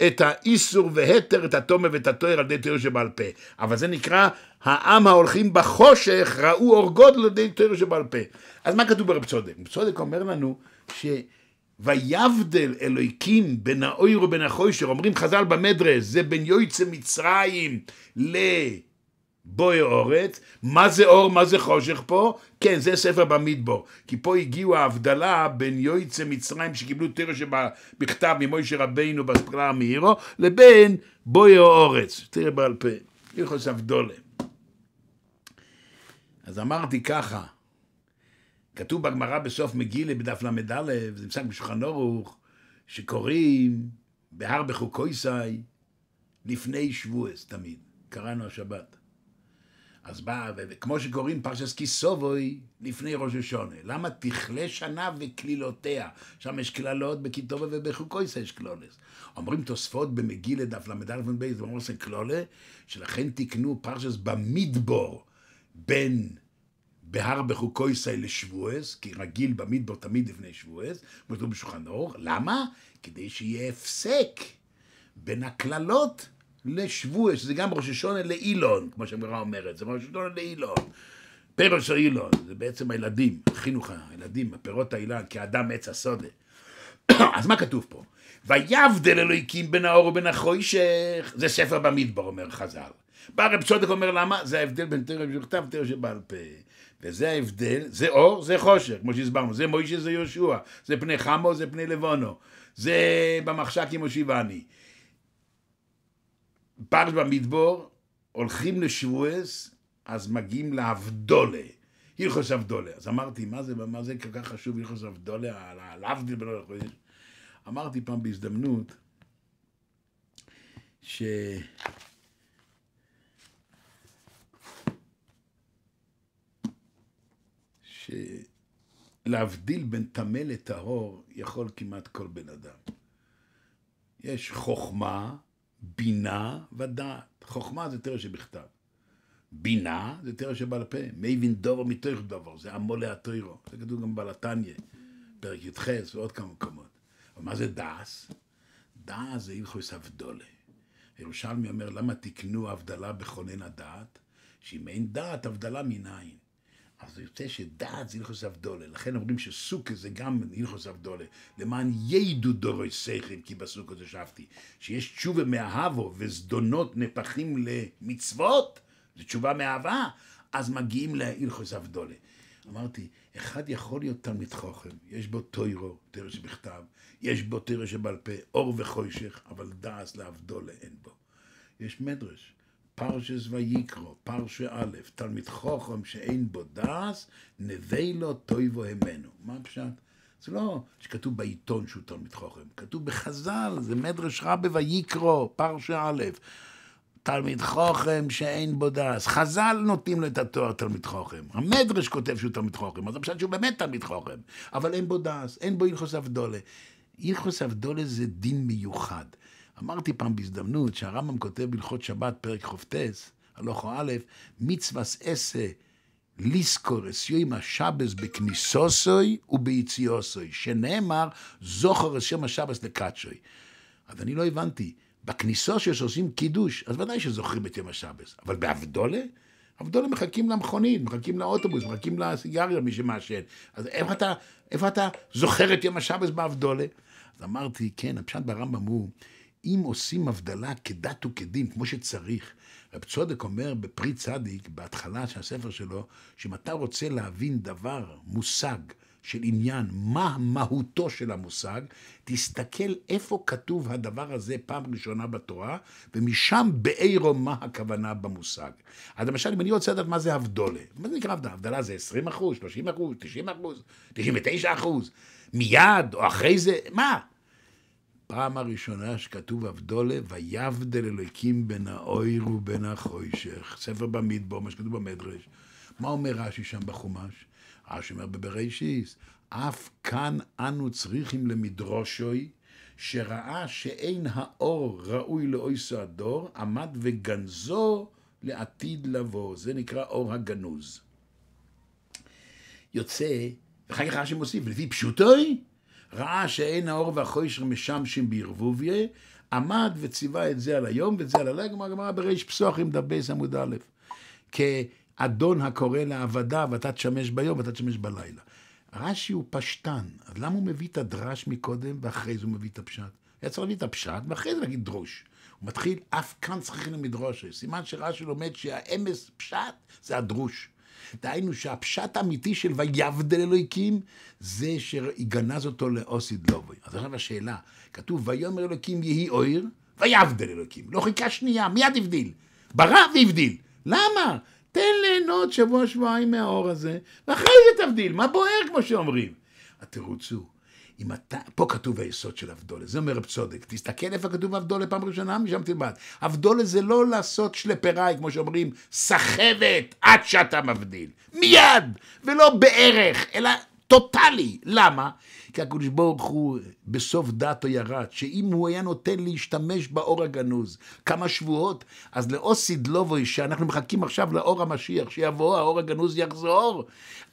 את האיסור והתר, את התומה ואת התואר על ידי תואר שבעל פה, אבל זה נקרא העם ההולכים בחושך ראו אור גודל על ידי שבעל פה. אז מה כתוב ברב צודק? רב צודק אומר לנו שויבדל אלוהיקים בין האויר ובין החוישר, אומרים חז"ל במדרס, זה בין יויצא מצרים ל... בואי אורץ, מה זה אור, מה זה חושך פה? כן, זה ספר במדבור, כי פה הגיעו ההבדלה בין יויצא מצרים שקיבלו תוירו שבכתב ממוישה רבינו בספרה המאירו, לבין בואי אורץ. תראה בעל פה, יחוס להיות אז אמרתי ככה, כתוב בגמרא בסוף מגילה בדף ל"א, זה נמצא בשולחן אורוך, שקוראים בהר בחוקויסאי לפני שבועס תמיד, קראנו השבת. אז בא, וכמו שקוראים פרשס כיסובוי לפני ראש השונה. למה תכלה שנה וקלילותיה? שם יש קללות בקיטובה ובחוקויסא יש קלולס. אומרים תוספות במגילה דף ל"א ובייס, ואומרים עושה קלולה, שלכן תקנו פרשס במדבור בין בהר בחוקו ישראל לשבועז, כי רגיל במדבר תמיד לפני שבועז, כתוב בשולחן אור, למה? כדי שיהיה הפסק בין הקללות לשבועז, שזה גם ראש השונה לאילון, כמו שהגמרא אומרת, זה ראש השונה לאילון. פירות של אילון, זה בעצם הילדים, חינוך הילדים, הפירות האילן, כאדם עץ הסודה. [COUGHS] אז מה כתוב פה? ויבדל אלוהיקים בין האור ובין החוישך, זה ספר במדבר, אומר חז"ל. בא רב צודק אומר למה? זה ההבדל בין תרם שבכתב ותרם שבעל פה. וזה ההבדל, זה אור, זה חושך, כמו שהסברנו, זה מוישה, זה יהושע, זה פני חמו, זה פני לבונו, זה במחשק עם מושיבני. פרש במדבור, הולכים לשבועס, אז מגיעים לאבדולה. הלכוס אבדולה. אז אמרתי, מה זה, מה זה כל כך חשוב הלכוס אבדולה, להבדיל בין הלכוס? אמרתי פעם בהזדמנות, ש... שלהבדיל בין טמא לטהור יכול כמעט כל בן אדם. יש חוכמה, בינה ודעת. חוכמה זה תראה שבכתב. בינה זה תראה שבעל פה. מי בין דובר מתוך דובר, זה עמו להתירו. זה כתוב גם בלתניה, פרק י"ח ועוד כמה מקומות. אבל מה זה דעס? דעס זה הלכוס אבדולה. הירושלמי אומר, למה תקנו הבדלה בכונן הדעת? שאם אין דעת, הבדלה מנין? אז זה יוצא שדעת זה הלכוס אבדולה, לכן אומרים שסוכה זה גם הלכוס אבדולה, למען יידו דורי שכל, כי בסוכה זה שבתי, שיש תשובה מאהבו וזדונות נפחים למצוות, זו תשובה מאהבה, אז מגיעים להלכוס אבדולה. אמרתי, אחד יכול להיות תלמיד חוכם, יש בו טוירו, תרא שבכתב, יש בו תרא שבעל פה, אור וחוישך, אבל דעס לאבדולה אין בו. יש מדרש, פרשס ויקרו, פרשה א', תלמיד חוכם שאין בו דס, נווה לו תויבו המנו. מה הפשט? זה לא שכתוב בעיתון שהוא תלמיד חוכם, כתוב בחז"ל, זה מדרש רבי ויקרו, פרשה א'. תלמיד חוכם שאין בו דס. חז"ל נותנים לו את התואר תלמיד חוכם. המדרש כותב שהוא תלמיד חוכם, אז הפשט שהוא באמת תלמיד חוכם. אבל אין בו דס, אין בו הלכוס אבדולה. הלכוס אבדולה זה דין מיוחד. אמרתי פעם בהזדמנות שהרמב"ם כותב בהלכות שבת, פרק כ"ט, הלוכו א', מצווס אסה ליסקורס יוימה שבס בכניסוסוי וביציאוסוי, שנאמר זוכר את שם השבס לקצ'וי. אז אני לא הבנתי, בכניסו שעושים קידוש, אז ודאי שזוכרים את יום השבס, אבל באבדולה? אבדולה מחכים למכונית, מחכים לאוטובוס, מחכים לסיגריה, מי שמעשן. אז איפה אתה, איפה אתה זוכר את יום השבס באבדולה? אז אמרתי, כן, הפשט ברמב"ם הוא אם עושים הבדלה כדת וכדין, כמו שצריך, רב צודק אומר בפרי צדיק, בהתחלה של הספר שלו, שאם אתה רוצה להבין דבר, מושג, של עניין, מה מהותו של המושג, תסתכל איפה כתוב הדבר הזה פעם ראשונה בתורה, ומשם בעירו מה הכוונה במושג. אז למשל, אם אני רוצה לדעת מה זה הבדולה, מה זה נקרא הבדלה? הבדלה זה 20 אחוז, 30 אחוז, 90 אחוז, 99 אחוז, מיד או אחרי זה, מה? פעם הראשונה שכתוב אבדולה, ויבדל אלוקים בין האויר ובין החוישך. ספר במדבור, מה שכתוב במדרש. מה אומר רש"י שם בחומש? רש"י אומר בבראשיס, אף כאן אנו צריכים למדרושוי, שראה שאין האור ראוי לאויסו הדור, עמד וגנזו לעתיד לבוא. זה נקרא אור הגנוז. יוצא, ואחר כך רש"י מוסיף, לפי פשוטוי, ראה שאין האור והחוישר משמשים בערבוביה, עמד וציווה את זה על היום ואת זה על הלילה, הגמרא בריש פסוח עם בייס עמוד א', כאדון הקורא לעבדיו, אתה תשמש ביום ואתה תשמש בלילה. רש"י הוא פשטן, אז למה הוא מביא את הדרש מקודם ואחרי זה הוא מביא את הפשט? היה צריך להביא את הפשט ואחרי זה להגיד דרוש. הוא מתחיל, אף כאן צריכים למדרושה. סימן שרש"י לומד שהאמס פשט זה הדרוש. דהיינו שהפשט האמיתי של ויבדל אלוהיקים, זה שיגנז אותו לאוסיד לובוי. אז עכשיו השאלה, כתוב ויאמר אלוקים יהי אויר, ויבדל אלוקים. לא חיכה שנייה, מיד הבדיל. ברא והבדיל. למה? תן ליהנות שבוע שבועיים מהאור הזה, ואחרי זה תבדיל. מה בוער, כמו שאומרים? התירוץ הוא אם אתה, פה כתוב היסוד של אבדולה, זה אומר רב תסתכל איפה כתוב אבדולה פעם ראשונה, משם תלמד. אבדולה זה לא לעשות שלפריי, כמו שאומרים, סחבת עד שאתה מבדיל, מיד, ולא בערך, אלא טוטאלי. למה? כי הקדוש ברוך הוא בסוף דעתו ירד, שאם הוא היה נותן להשתמש באור הגנוז כמה שבועות, אז לאוסיד לובוי, שאנחנו מחכים עכשיו לאור המשיח, שיבוא, האור הגנוז יחזור,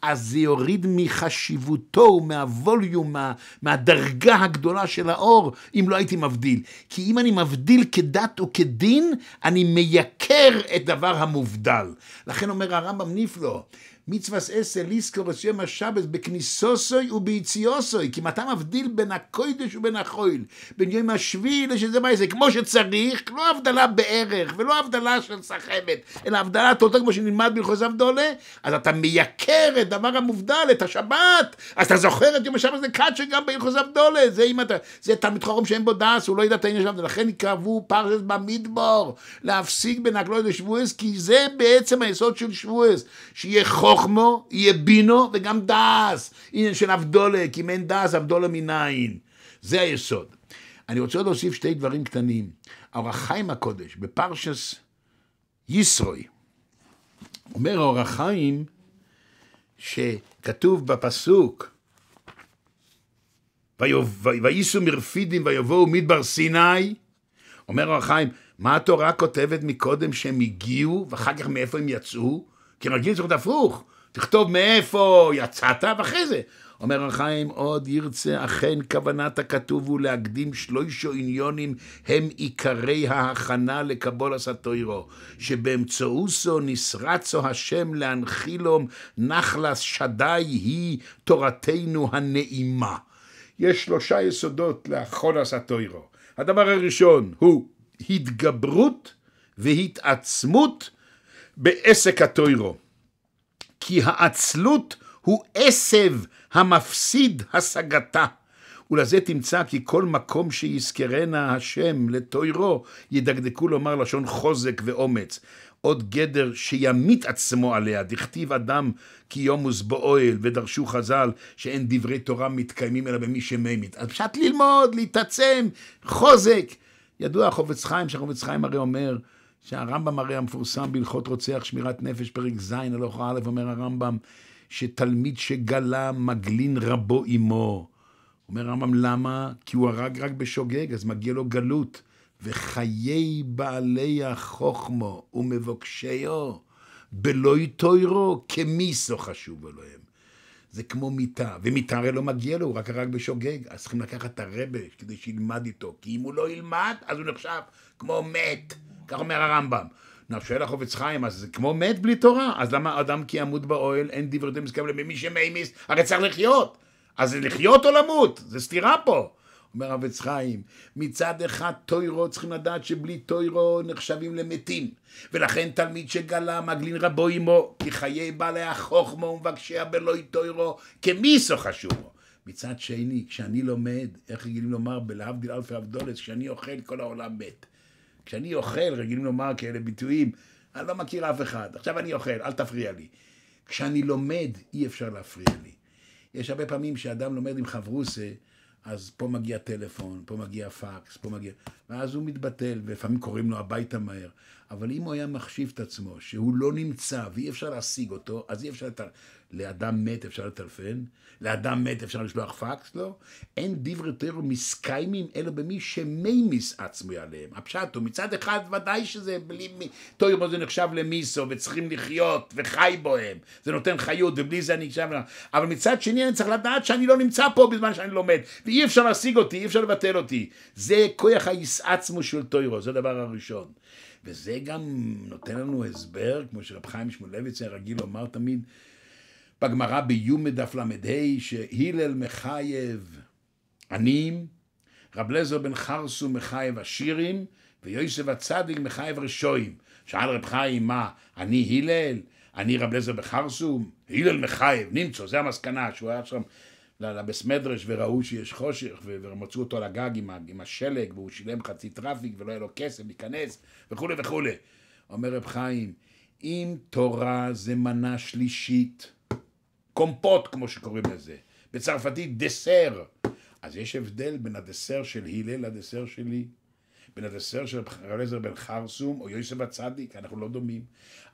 אז זה יוריד מחשיבותו ומהווליום, מה, מהדרגה הגדולה של האור, אם לא הייתי מבדיל. כי אם אני מבדיל כדת וכדין, אני מייקר את דבר המובדל. לכן אומר הרמב"ם ניפלו, מצווה עשה ליסקור את שם השבת בכניסוסוי וביציאוסוי, כי אתה מבדיל בין הקוידש ובין החויל, בין יום השביעי לשזה מה זה, כמו שצריך, לא הבדלה בערך ולא הבדלה של סחבת, אלא הבדלה טוטה כמו שנלמד בהלכות זבדולה, אז אתה מייקר את דבר המובדל, את השבת, אז אתה זוכר את יום השבת זה קאצ'ה גם בהלכות זבדולה, זה אם אתה, זה תלמיד חורם שאין בו דס, הוא לא ידע את העניין שלנו, ולכן יקרבו פרשס במדבור, להפסיק בין הקלוי לשבועס, כי זה בעצם היסוד של שבועס, שיהיה חור חוכמו, יהיה בינו וגם דעס. עניין של אבדולה, כי אם אין דעס, אבדולה מנין. זה היסוד. אני רוצה עוד להוסיף שתי דברים קטנים. האורחיים הקודש, בפרשס ישרוי, אומר האורחיים, שכתוב בפסוק, וייסו מרפידים ויבואו מדבר סיני, אומר הרב חיים, מה התורה כותבת מקודם שהם הגיעו, ואחר כך מאיפה הם יצאו? כי מרגיל צריך להיות הפוך. תכתוב מאיפה יצאת, ואחרי זה. אומר החיים, עוד ירצה אכן כוונת הכתוב הוא להקדים שלושה עניונים הם עיקרי ההכנה לקבול הסטוירו, שבאמצעותו נשרצו השם להנחילום נחלס שדי היא תורתנו הנעימה. יש שלושה יסודות לאחונס הטוירו. הדבר הראשון הוא התגברות והתעצמות בעסק הטוירו. כי העצלות הוא עשב המפסיד השגתה. ולזה תמצא כי כל מקום שיזכרנה השם לטוירו, ידקדקו לומר לשון חוזק ואומץ. עוד גדר שימית עצמו עליה, דכתיב אדם כי יומוס באוהל, ודרשו חז"ל שאין דברי תורה מתקיימים אלא במי שממית. אז פשט ללמוד, להתעצם, חוזק. ידוע חובץ חיים, שחובץ חיים הרי אומר, שהרמב"ם הרי המפורסם בהלכות רוצח שמירת נפש, פרק ז', הלוך א', אומר הרמב"ם, שתלמיד שגלה מגלין רבו עמו. אומר הרמב"ם, למה? כי הוא הרג רק בשוגג, אז מגיע לו גלות. וחיי בעלי החוכמו ומבקשיו, בלא כמי סו חשוב אלוהים. זה כמו מיתה, ומיתה הרי לא מגיע לו, הוא רק הרג בשוגג, אז צריכים לקחת את הרבה כדי שילמד איתו, כי אם הוא לא ילמד, אז הוא נחשב כמו מת. כך אומר הרמב"ם. נפשי אל החופץ חיים, אז זה כמו מת בלי תורה, אז למה אדם כי ימות באוהל, אין דברי מסכבלים, ומי שמיימיס, הרי צריך לחיות. אז זה לחיות או למות, זה סתירה פה. אומר רב עץ חיים, מצד אחד טוירו צריכים לדעת שבלי טוירו נחשבים למתים, ולכן תלמיד שגלה מגלין רבו עמו, כי חיי בעלי החוכמו ומבקשיה בלוי טוירו, כמיסו חשומו. מצד שני, כשאני לומד, איך רגילים לומר, בלהבדיל אלפי אבדולס, כשאני אוכל כל העולם מת. כשאני אוכל, רגילים לומר כאלה ביטויים, אני לא מכיר אף אחד, עכשיו אני אוכל, אל תפריע לי. כשאני לומד, אי אפשר להפריע לי. יש הרבה פעמים שאדם לומד עם חברוסה, אז פה מגיע טלפון, פה מגיע פקס, פה מגיע... ואז הוא מתבטל, ולפעמים קוראים לו הביתה מהר. אבל אם הוא היה מחשיב את עצמו שהוא לא נמצא ואי אפשר להשיג אותו, אז אי אפשר... לתר... לאדם מת אפשר לטלפן? לאדם מת אפשר לשלוח פקס? לא. אין דברי יותר מסקיימים, אלא במי שמימיס עצמי עליהם. הפשט הוא מצד אחד ודאי שזה בלי... מי... טוב, זה נחשב למיסו וצריכים לחיות וחי בוהם. זה נותן חיות ובלי זה אני נשאר... אבל מצד שני אני צריך לדעת שאני לא נמצא פה בזמן שאני לומד. ואי אפשר להשיג אותי, אי אפשר לבטל אותי. זה כוח היסעצמו של טוירו, זה הדבר הראשון. וזה גם נותן לנו הסבר, כמו שרב חיים שמואלביץ היה רגיל לומר תמיד, בגמרא ביום דף ל"ה, שהילל מחייב עניים, רב לזר בן חרסו מחייב עשירים, ויוסף הצדיק מחייב רשועים. שאל רב חיים, מה, אני הלל? אני רב לזר בחרסום? הלל מחייב, נמצא, זה המסקנה שהוא היה שם לבס מדרש וראו שיש חושך ומצאו אותו על הגג עם, עם השלג והוא שילם חצי טראפיק ולא היה לו כסף להיכנס וכולי וכולי. אומר רב חיים, אם תורה זה מנה שלישית, קומפוט כמו שקוראים לזה, בצרפתית דסר, אז יש הבדל בין הדסר של הלל לדסר שלי. בין התסר של רב אליעזר בן חרסום או יוסף הצדיק, אנחנו לא דומים.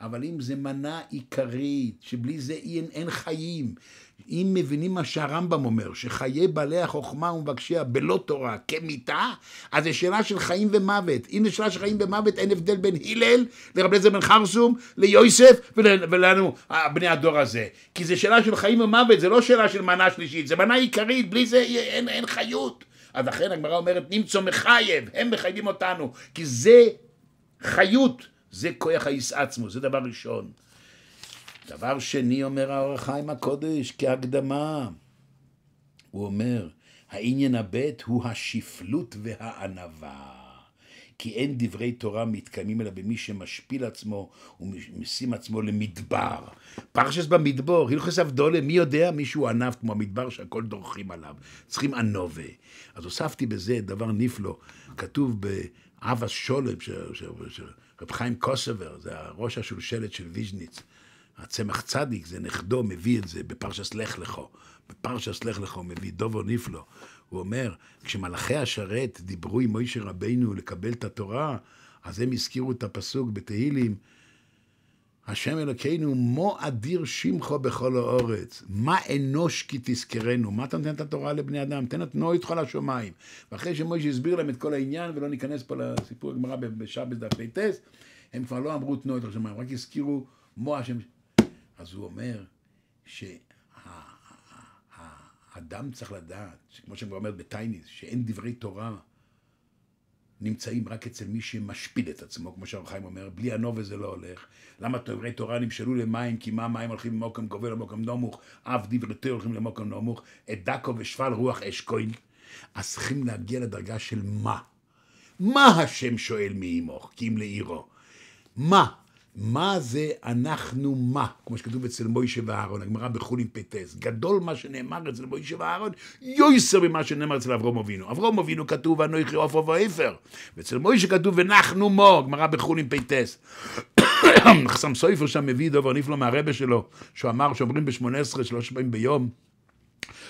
אבל אם זה מנה עיקרית, שבלי זה אין, אין חיים, אם מבינים מה שהרמב"ם אומר, שחיי בעלי החוכמה ומבקשיה בלא תורה כמיתה, אז זה שאלה של חיים ומוות. אם זה שאלה של חיים ומוות, אין הבדל בין הלל לרב אליעזר בן חרסום, ליוסף ול, ולנו, בני הדור הזה. כי זה שאלה של חיים ומוות, זה לא שאלה של מנה שלישית, זה מנה עיקרית, בלי זה אין, אין חיות. אז לכן הגמרא אומרת, נמצא מחייב, הם מחייבים אותנו, כי זה חיות, זה כוח הישעצמו, זה דבר ראשון. דבר שני, אומר האור החיים הקודש, כהקדמה, הוא אומר, העניין הבט הוא השפלות והענווה. כי אין דברי תורה מתקיימים אלא במי שמשפיל עצמו ומשים עצמו למדבר. פרשס במדבור, הלכס אבדולה, מי יודע? מישהו ענב כמו המדבר שהכל דורכים עליו. צריכים ענובה. אז הוספתי בזה דבר נפלא. כתוב באב השולם, של רב חיים קוסובר, זה הראש השולשלת של ויז'ניץ. הצמח צדיק, זה נכדו, מביא את זה בפרשס לך לכו. בפרשס לך לכו מביא דובו נפלא. הוא אומר, כשמלאכי השרת דיברו עם מוישה רבינו לקבל את התורה, אז הם הזכירו את הפסוק בתהילים, השם אלוקינו, מו אדיר שמחו בכל האורץ. מה אנוש כי תזכרנו? מה אתה נותן את התורה לבני אדם? תן את נוי כל השמיים. ואחרי שמוישה הסביר להם את כל העניין, ולא ניכנס פה לסיפור הגמרא בשבת דף פייטס, הם כבר לא אמרו תנו את השמיים, רק הזכירו מו השם. אז הוא אומר, ש... אדם צריך לדעת, כמו שאני אומר בטייניס, שאין דברי תורה נמצאים רק אצל מי שמשפיל את עצמו, כמו שהרב חיים אומר, בלי הנובה זה לא הולך. למה דברי תורה נמשלו למים, כי מה מים הולכים למוקם גובל למוקם נמוך, אף דברי תורה הולכים למוקם נמוך, את דקו ושפל רוח אש כהן. אז צריכים להגיע לדרגה של מה. מה השם שואל מעימוך, כי אם לעירו. מה? מה זה אנחנו מה, כמו שכתוב אצל מוישה ואהרון, הגמרא בחולין פטס. גדול מה שנאמר אצל מוישה ואהרון, יויסר ממה שנאמר אצל אברום אבינו. אברום אבינו כתוב, ואנוכי עופו ואיפר. ואצל מוישה כתוב, ונחנו מו, הגמרא בחולין פטס. [COUGHS] חסם סויפר שם מביא דובר נפלא מהרבה שלו, שהוא אמר שאומרים ב-18 שלוש פעמים ביום,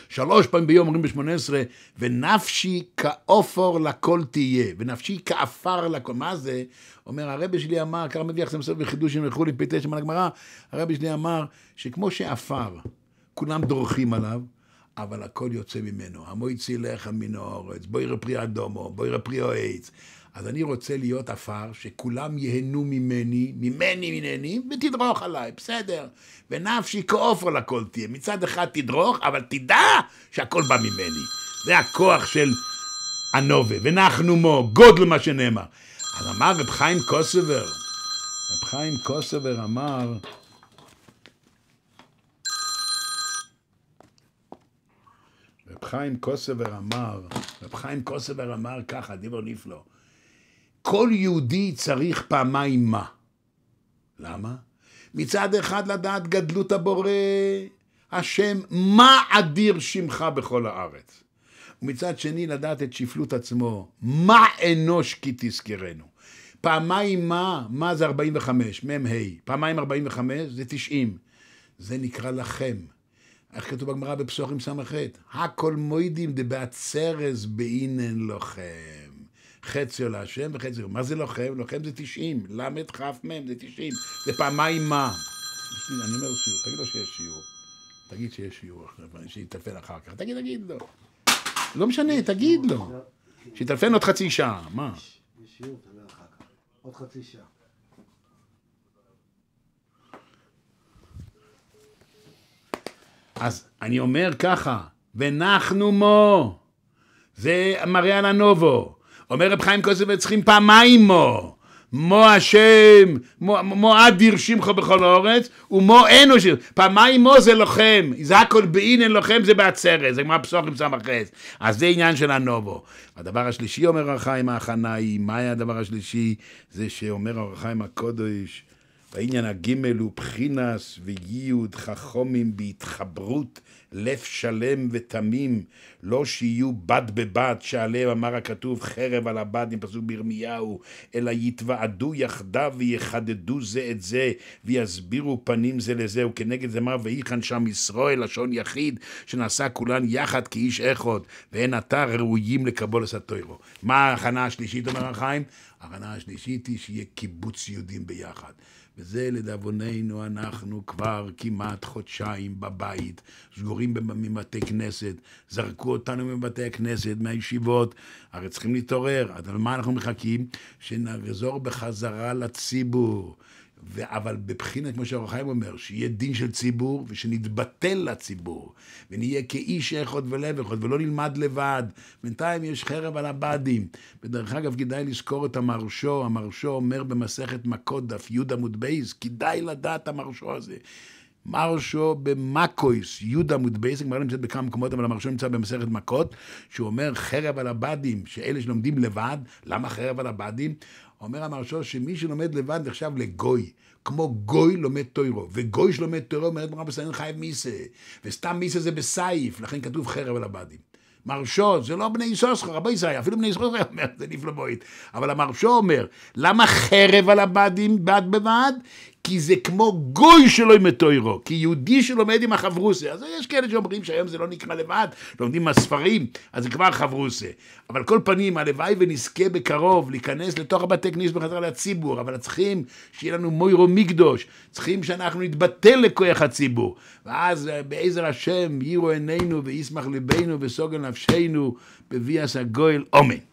שלוש פעמים ביום אומרים בשמונה עשרה, ונפשי כעופר לכל תהיה, ונפשי כעפר לכל, מה זה? אומר הרבי שלי אמר, ככה מביא יחסם סוף וחידושים וכולי, פי תשע מן הגמרא, הרבי שלי אמר שכמו שעפר, כולם דורכים עליו, אבל הכל יוצא ממנו. המויצי לחם מן האורץ, בואי רפרי אדומו, בואי רפרי אוהץ. אז אני רוצה להיות עפר שכולם ייהנו ממני, ממני ממני, ותדרוך עליי, בסדר. ונפשי כעופר לכל תהיה. מצד אחד תדרוך, אבל תדע שהכל בא ממני. זה הכוח של הנובה, ונחנו מו, גודל מה שנאמר. אז אמר רב חיים קוסובר, רב חיים קוסובר אמר, רב חיים קוסובר אמר, רב חיים קוסובר אמר ככה, דיבר נפלא, כל יהודי צריך פעמיים מה. למה? מצד אחד לדעת גדלות הבורא, השם, מה אדיר שמך בכל הארץ. ומצד שני לדעת את שפלות עצמו, מה אנוש כי תזכרנו. פעמיים מה, מה זה 45, מ"ה, פעמיים 45 זה 90. זה נקרא לכם. איך כתוב בגמרא בפסוחים ס"ח? הכל מוידים דבעט באינן בהינן לכם. חציו להשם וחציו. מה זה לוחם? לוחם זה 90, ל, כ, מ' זה 90, זה פעמיים מה. אני אומר שיעור, תגיד לו שיש שיעור. תגיד שיש שיעור אחרי, שיתלפן אחר כך. תגיד, תגיד לו. לא משנה, תגיד לו. שיתלפן עוד חצי שעה, מה? יש שיעור, תדבר אחר כך. עוד חצי שעה. אז אני אומר ככה, ונחנו מו, זה מראה על הנובו, אומר רב חיים קוזובר צריכים פעמיים מו. מו השם, מו, מו אדיר שמחו בכל אורץ, ומו אינו אושיר. פעמיים מו זה לוחם, זה הכל באינן לוחם זה בעצרת, זה כמו הפסוחים סמכס. אז זה עניין של הנובו. הדבר השלישי אומר הרחיים ההכנה היא, מה היה הדבר השלישי? זה שאומר הרחיים הקודש, והעניין הגימל הוא בחינס וייעוד חכומים בהתחברות לב שלם ותמים, לא שיהיו בד בבד שעליהם אמר הכתוב חרב על הבד עם פסוק בירמיהו, אלא יתוועדו יחדיו ויחדדו זה את זה ויסבירו פנים זה לזה, וכנגד זה אמר ויחן שם ישראל לשון יחיד שנעשה כולן יחד כאיש אחד, ואין אתה ראויים לקבולס הטוירו. מה ההכנה השלישית אומר החיים? ההכנה השלישית היא שיהיה קיבוץ יהודים ביחד. וזה לדאבוננו אנחנו כבר כמעט חודשיים בבית, סגורים מבתי כנסת, זרקו אותנו מבתי הכנסת, מהישיבות, הרי צריכים להתעורר. אז על מה אנחנו מחכים? שנחזור בחזרה לציבור. ו- אבל בבחינת, כמו שהרב חיים אומר, שיהיה דין של ציבור ושנתבטל לציבור, ונהיה כאיש אחד ולב אחד, ולא נלמד לבד. בינתיים יש חרב על הבדים. ודרך אגב, כדאי לזכור את המרשו, המרשו אומר במסכת מכות, דף י עמוד בייס, כדאי לדעת המרשו הזה. מרשו במקויס, יהודה מודבייס, כבר לא נמצאת בכמה מקומות, אבל המרשו נמצא במסכת מכות, שהוא אומר חרב על הבדים, שאלה שלומדים לבד, למה חרב על הבדים? אומר המרשו שמי שלומד לבד נחשב לגוי, כמו גוי לומד תוירו, וגוי שלומד תוירו את מרב סנין חייב מיסה, וסתם מיסה זה בסייף, לכן כתוב חרב על הבדים. מרשו, זה לא בני ישושכר, רבי ישראל, אפילו בני ישושכר אומר, זה נפלא מועיד. אבל המרשו אומר, למה חרב על הבדים בד בבד? כי זה כמו גוי שלא עם מטוירו, כי יהודי שלומד עם החברוסה. אז יש כאלה שאומרים שהיום זה לא נקרא לבד, לומדים מהספרים, אז זה כבר חברוסה. אבל כל פנים, הלוואי ונזכה בקרוב להיכנס לתוך הבתי כניס בחזרה לציבור, אבל צריכים שיהיה לנו מוירו מקדוש, צריכים שאנחנו נתבטל לכוח הציבור. ואז אה, בעזר השם, יירו עינינו וישמח ליבנו וסוגל נפשנו, בביאס הגואל, אומן.